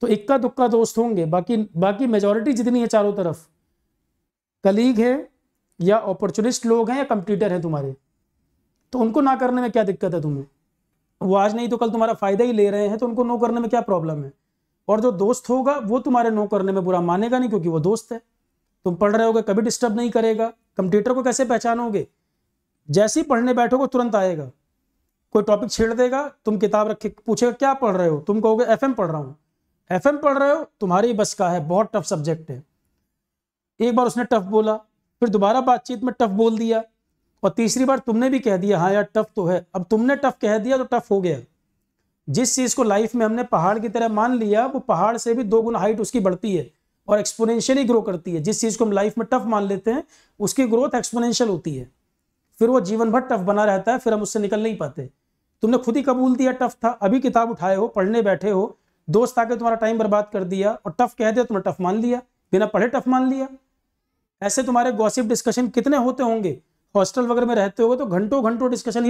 तो इक्का दुक्का दोस्त होंगे बाकी बाकी मेजोरिटी जितनी है चारों तरफ कलीग है या अपॉर्चुनिस्ट लोग हैं या कंप्यूटर हैं तुम्हारे तो उनको ना करने में क्या दिक्कत है तुम्हें वो आज नहीं तो कल तुम्हारा फ़ायदा ही ले रहे हैं तो उनको नो करने में क्या प्रॉब्लम है और जो दोस्त होगा वो तुम्हारे नो करने में बुरा मानेगा नहीं क्योंकि वो दोस्त है तुम पढ़ रहे होगे कभी डिस्टर्ब नहीं करेगा कंप्यूटर को कैसे पहचानोगे जैसे ही पढ़ने बैठोगे तुरंत आएगा कोई टॉपिक छेड़ देगा तुम किताब रखे पूछेगा क्या पढ़ रहे हो तुम कहोगे एफ पढ़ रहा हूँ एफ पढ़ रहे हो तुम्हारी बस का है बहुत टफ सब्जेक्ट है एक बार उसने टफ बोला फिर दोबारा बातचीत में टफ बोल दिया और तीसरी बार तुमने भी कह दिया हाँ यार टफ तो है अब तुमने टफ कह दिया तो टफ हो गया जिस चीज़ को लाइफ में हमने पहाड़ की तरह मान लिया वो पहाड़ से भी दो गुना हाइट उसकी बढ़ती है और एक्सपोनेंशियली ग्रो करती है जिस चीज़ को हम लाइफ में टफ मान लेते हैं उसकी ग्रोथ एक्सपोनेंशियल होती है फिर वो जीवन भर टफ बना रहता है फिर हम उससे निकल नहीं पाते तुमने खुद ही कबूल दिया टफ था अभी किताब उठाए हो पढ़ने बैठे हो दोस्त आके तुम्हारा टाइम बर्बाद कर दिया और टफ कह दिया तुमने टफ मान लिया बिना पढ़े टफ मान लिया ऐसे तुम्हारे गॉसिप डिस्कशन कितने होते होंगे हॉस्टल वगैरह में रहते हो तो घंटों घंटों डिस्कशन